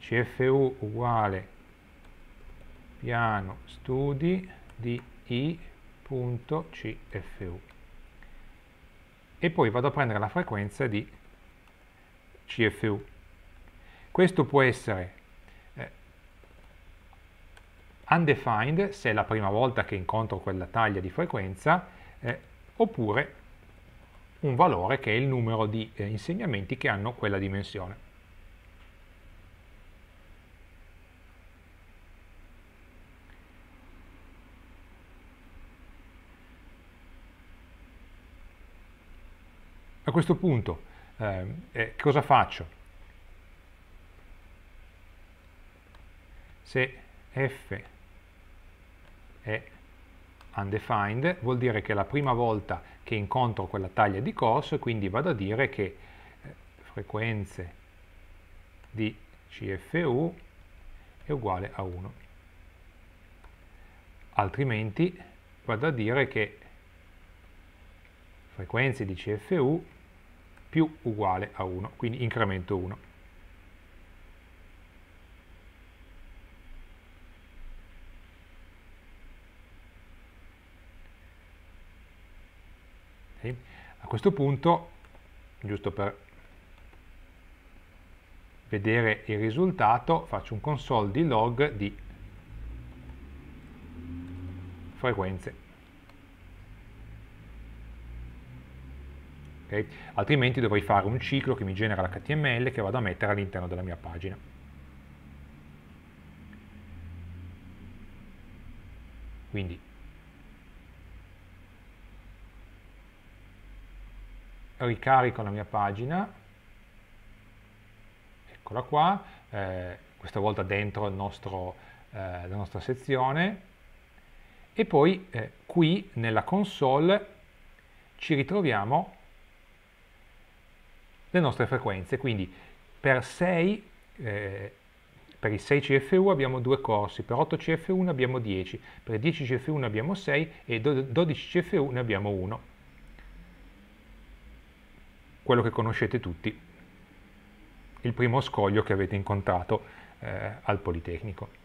CFU uguale piano studi di i.cfu e poi vado a prendere la frequenza di CFU. Questo può essere eh, undefined, se è la prima volta che incontro quella taglia di frequenza, eh, oppure un valore che è il numero di eh, insegnamenti che hanno quella dimensione. A questo punto eh, eh, cosa faccio? Se f è undefined vuol dire che è la prima volta che incontro quella taglia di corso e quindi vado a dire che eh, frequenze di CFU è uguale a 1. Altrimenti vado a dire che frequenze di CFU più uguale a 1, quindi incremento 1. A questo punto, giusto per vedere il risultato, faccio un console di log di frequenze. Okay? Altrimenti dovrei fare un ciclo che mi genera l'HTML che vado a mettere all'interno della mia pagina. Quindi ricarico la mia pagina, eccola qua, eh, questa volta dentro nostro, eh, la nostra sezione, e poi eh, qui nella console ci ritroviamo le nostre frequenze, quindi per 6 eh, per i 6 CFU abbiamo due corsi, per 8 CFU ne abbiamo 10, per 10 CFU ne abbiamo 6 e 12 CFU ne abbiamo 1 quello che conoscete tutti, il primo scoglio che avete incontrato eh, al Politecnico.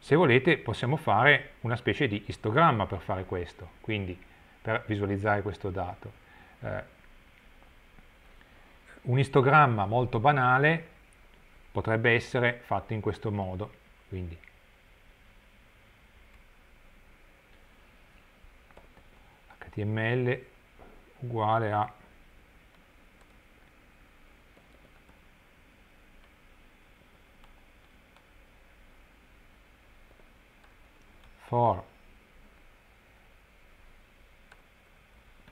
Se volete possiamo fare una specie di istogramma per fare questo, quindi per visualizzare questo dato. Eh, un istogramma molto banale potrebbe essere fatto in questo modo. Quindi html uguale a for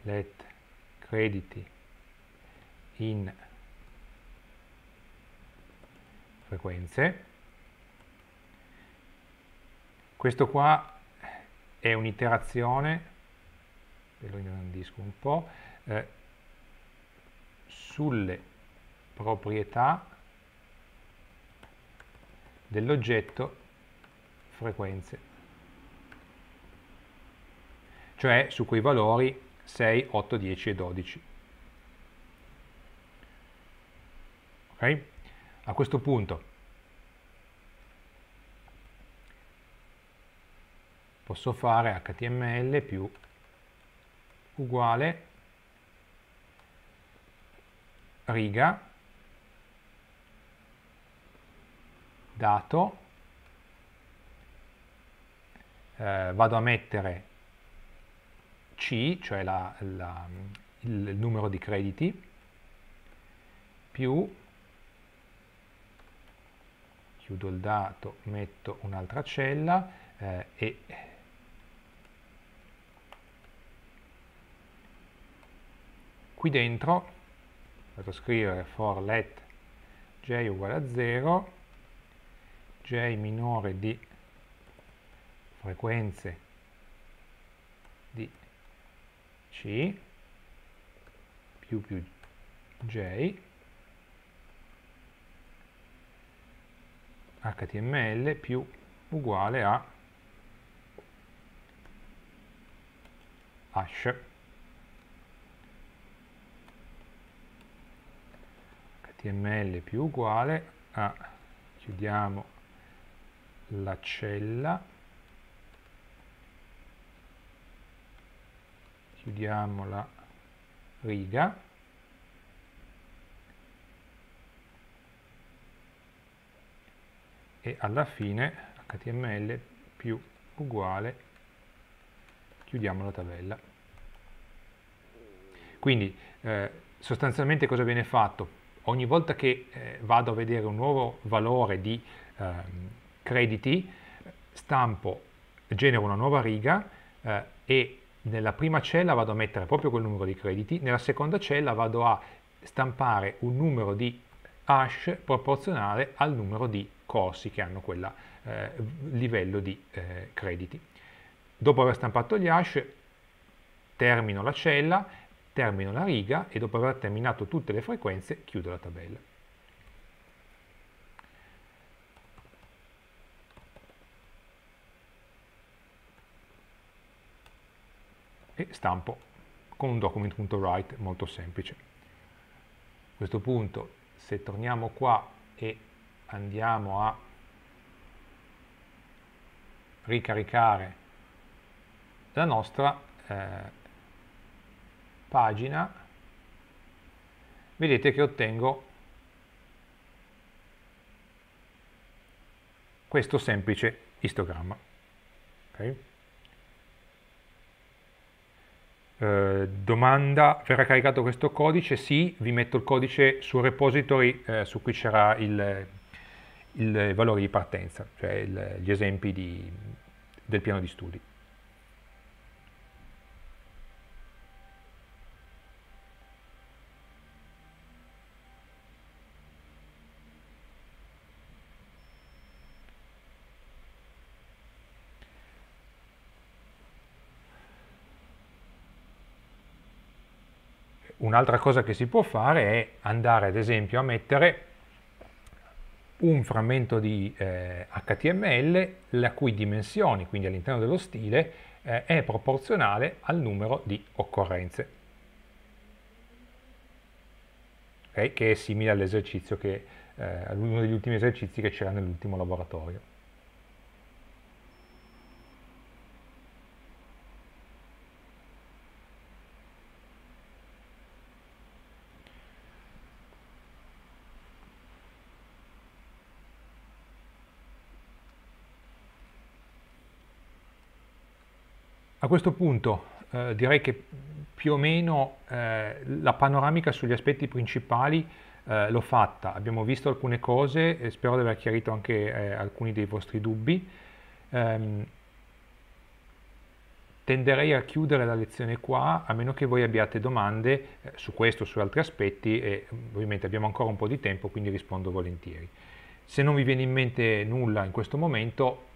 let crediti in frequenze. Questo qua è un'iterazione, ve lo ingrandisco un po', eh, sulle proprietà dell'oggetto frequenze cioè su quei valori 6, 8, 10 e 12. Okay? A questo punto posso fare html più uguale riga dato eh, vado a mettere C, cioè la, la, il numero di crediti, più chiudo il dato, metto un'altra cella eh, e qui dentro vado a scrivere for let j uguale a 0, j minore di frequenze di c più più j html più uguale a hash html più uguale a chiudiamo la cella chiudiamo la riga e alla fine html più uguale chiudiamo la tabella quindi eh, sostanzialmente cosa viene fatto? ogni volta che eh, vado a vedere un nuovo valore di eh, crediti stampo genero una nuova riga eh, e nella prima cella vado a mettere proprio quel numero di crediti, nella seconda cella vado a stampare un numero di hash proporzionale al numero di corsi che hanno quel eh, livello di eh, crediti. Dopo aver stampato gli hash, termino la cella, termino la riga e dopo aver terminato tutte le frequenze chiudo la tabella. E stampo con un document.write molto semplice. A questo punto, se torniamo qua e andiamo a ricaricare la nostra eh, pagina vedete che ottengo questo semplice istogramma okay. eh, domanda verrà caricato questo codice sì vi metto il codice sul repository eh, su cui c'era il il eh, valore di partenza, cioè il, gli esempi di, del piano di studi. Un'altra cosa che si può fare è andare ad esempio a mettere un frammento di eh, HTML la cui dimensione, quindi all'interno dello stile, eh, è proporzionale al numero di occorrenze, okay? che è simile all'esercizio che, eh, uno degli ultimi esercizi che c'era nell'ultimo laboratorio. questo punto eh, direi che più o meno eh, la panoramica sugli aspetti principali eh, l'ho fatta, abbiamo visto alcune cose e spero di aver chiarito anche eh, alcuni dei vostri dubbi. Ehm, tenderei a chiudere la lezione qua, a meno che voi abbiate domande eh, su questo o su altri aspetti e mm, ovviamente abbiamo ancora un po' di tempo quindi rispondo volentieri. Se non vi viene in mente nulla in questo momento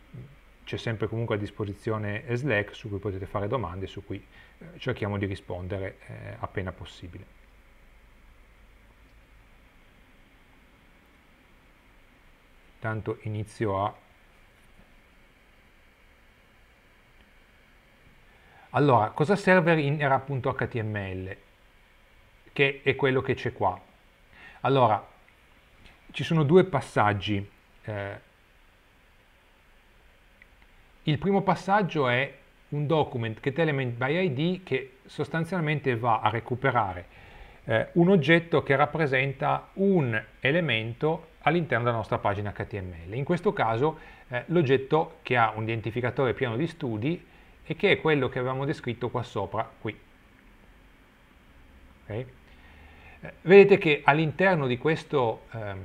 c'è sempre comunque a disposizione Slack su cui potete fare domande, su cui eh, cerchiamo di rispondere eh, appena possibile. Intanto inizio a... Allora, cosa serve in era.html? Che è quello che c'è qua. Allora, ci sono due passaggi eh, il primo passaggio è un document get element by id che sostanzialmente va a recuperare eh, un oggetto che rappresenta un elemento all'interno della nostra pagina HTML. In questo caso eh, l'oggetto che ha un identificatore pieno di studi e che è quello che avevamo descritto qua sopra, qui. Okay. Eh, vedete che all'interno di questo ehm,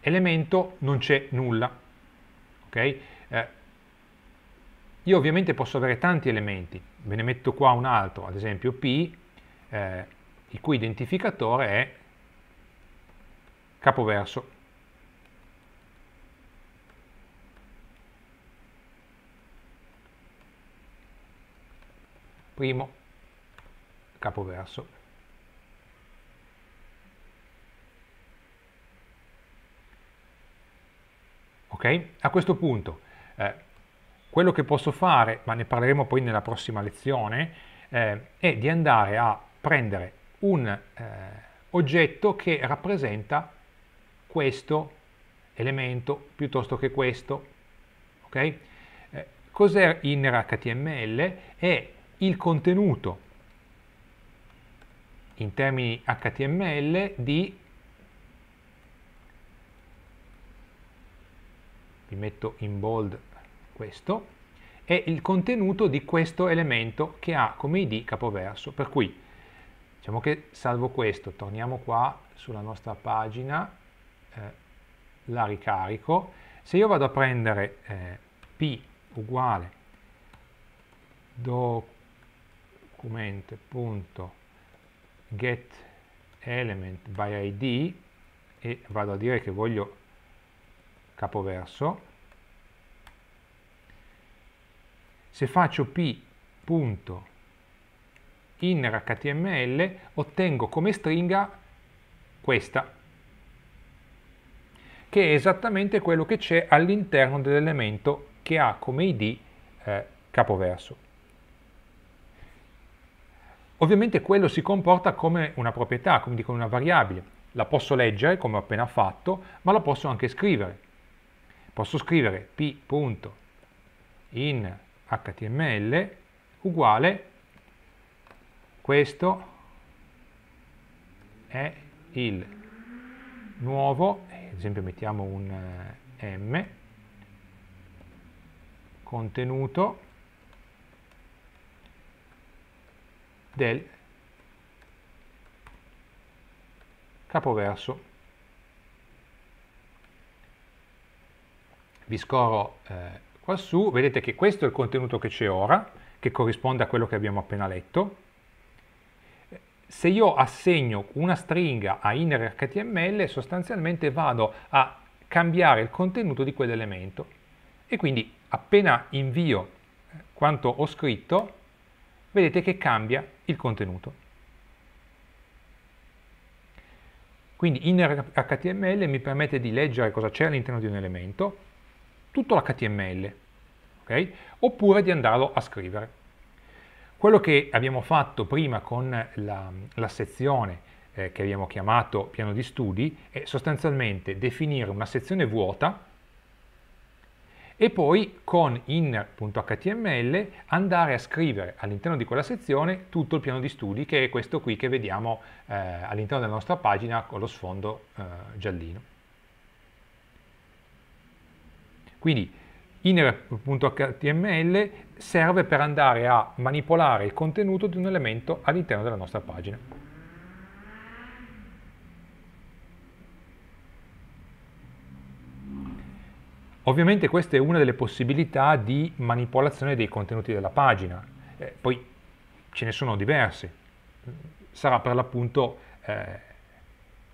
elemento non c'è nulla, Okay? Eh, io ovviamente posso avere tanti elementi, ve ne metto qua un altro, ad esempio P, eh, il cui identificatore è capoverso. Primo capoverso. Okay? A questo punto, eh, quello che posso fare, ma ne parleremo poi nella prossima lezione, eh, è di andare a prendere un eh, oggetto che rappresenta questo elemento piuttosto che questo. Okay? Eh, cos'è inner HTML? È il contenuto in termini HTML di vi metto in bold questo, è il contenuto di questo elemento che ha come id capoverso. Per cui, diciamo che salvo questo, torniamo qua sulla nostra pagina, eh, la ricarico, se io vado a prendere eh, p uguale documento.getElement e vado a dire che voglio capoverso, se faccio p.innerHTML ottengo come stringa questa, che è esattamente quello che c'è all'interno dell'elemento che ha come id eh, capoverso. Ovviamente quello si comporta come una proprietà, quindi come una variabile. La posso leggere, come ho appena fatto, ma la posso anche scrivere posso scrivere p.in html uguale questo è il nuovo, ad esempio mettiamo un eh, m, contenuto del capoverso vi scorro eh, qua vedete che questo è il contenuto che c'è ora, che corrisponde a quello che abbiamo appena letto. Se io assegno una stringa a inner HTML, sostanzialmente vado a cambiare il contenuto di quell'elemento e quindi appena invio eh, quanto ho scritto, vedete che cambia il contenuto. Quindi inner HTML mi permette di leggere cosa c'è all'interno di un elemento, tutto l'HTML, okay? oppure di andarlo a scrivere. Quello che abbiamo fatto prima con la, la sezione eh, che abbiamo chiamato piano di studi è sostanzialmente definire una sezione vuota e poi con inner.html andare a scrivere all'interno di quella sezione tutto il piano di studi che è questo qui che vediamo eh, all'interno della nostra pagina con lo sfondo eh, giallino. Quindi inner.html serve per andare a manipolare il contenuto di un elemento all'interno della nostra pagina. Ovviamente questa è una delle possibilità di manipolazione dei contenuti della pagina, eh, poi ce ne sono diverse, sarà per l'appunto eh,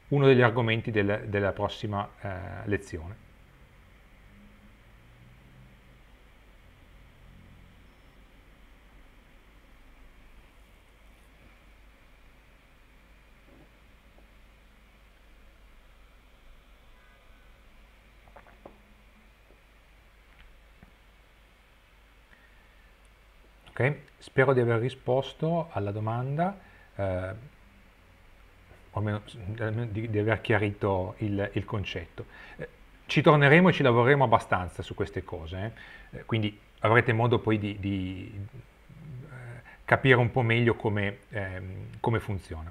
uno degli argomenti del, della prossima eh, lezione. Okay? Spero di aver risposto alla domanda, eh, o almeno di, di, aver chiarito il, il concetto. Eh, ci torneremo e ci lavoreremo abbastanza su queste cose, eh? eh quindi avrete modo poi di, di eh, capire un po' meglio come, ehm, come funziona.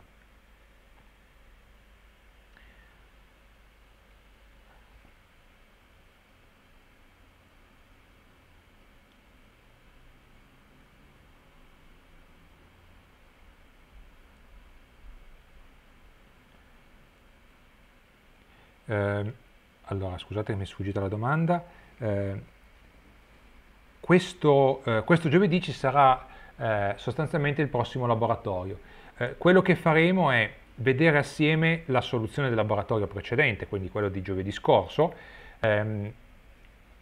Eh, allora, scusate, mi è sfuggita la domanda. Eh, questo, eh, questo, giovedì ci sarà eh, sostanzialmente il prossimo laboratorio. Eh, quello che faremo è vedere assieme la soluzione del laboratorio precedente, quindi quello di giovedì scorso, ehm,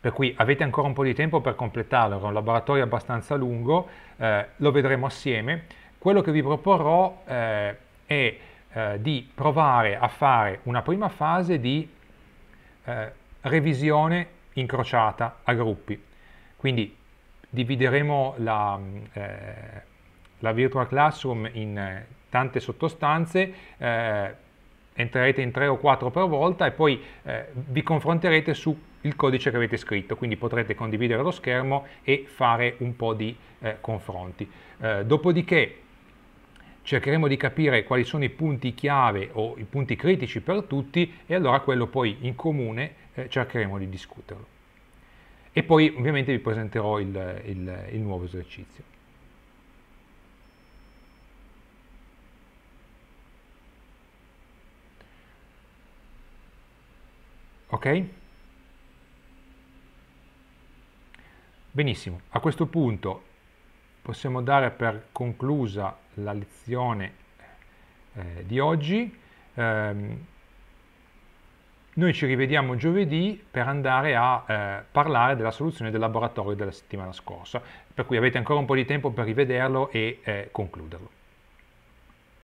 per cui avete ancora un po' di tempo per completarlo, era un laboratorio abbastanza lungo, eh, lo vedremo assieme. Quello che vi proporrò è eh, di provare a fare una prima fase di eh, revisione incrociata a gruppi. Quindi divideremo la, eh, la virtual classroom in eh, tante sottostanze, eh, entrerete in tre o quattro per volta e poi vi confronterete sul codice che avete scritto, quindi potrete condividere lo schermo e fare un po' di confronti. dopodiché cercheremo di capire quali sono i punti chiave o i punti critici per tutti e allora quello poi in comune eh, cercheremo di discuterlo. E poi ovviamente vi presenterò il, il, il nuovo esercizio. Ok? Benissimo, a questo punto possiamo dare per conclusa la lezione eh, di oggi. Eh, noi ci rivediamo giovedì per andare a eh, parlare della soluzione del laboratorio della settimana scorsa, per cui avete ancora un po' di tempo per rivederlo e eh, concluderlo.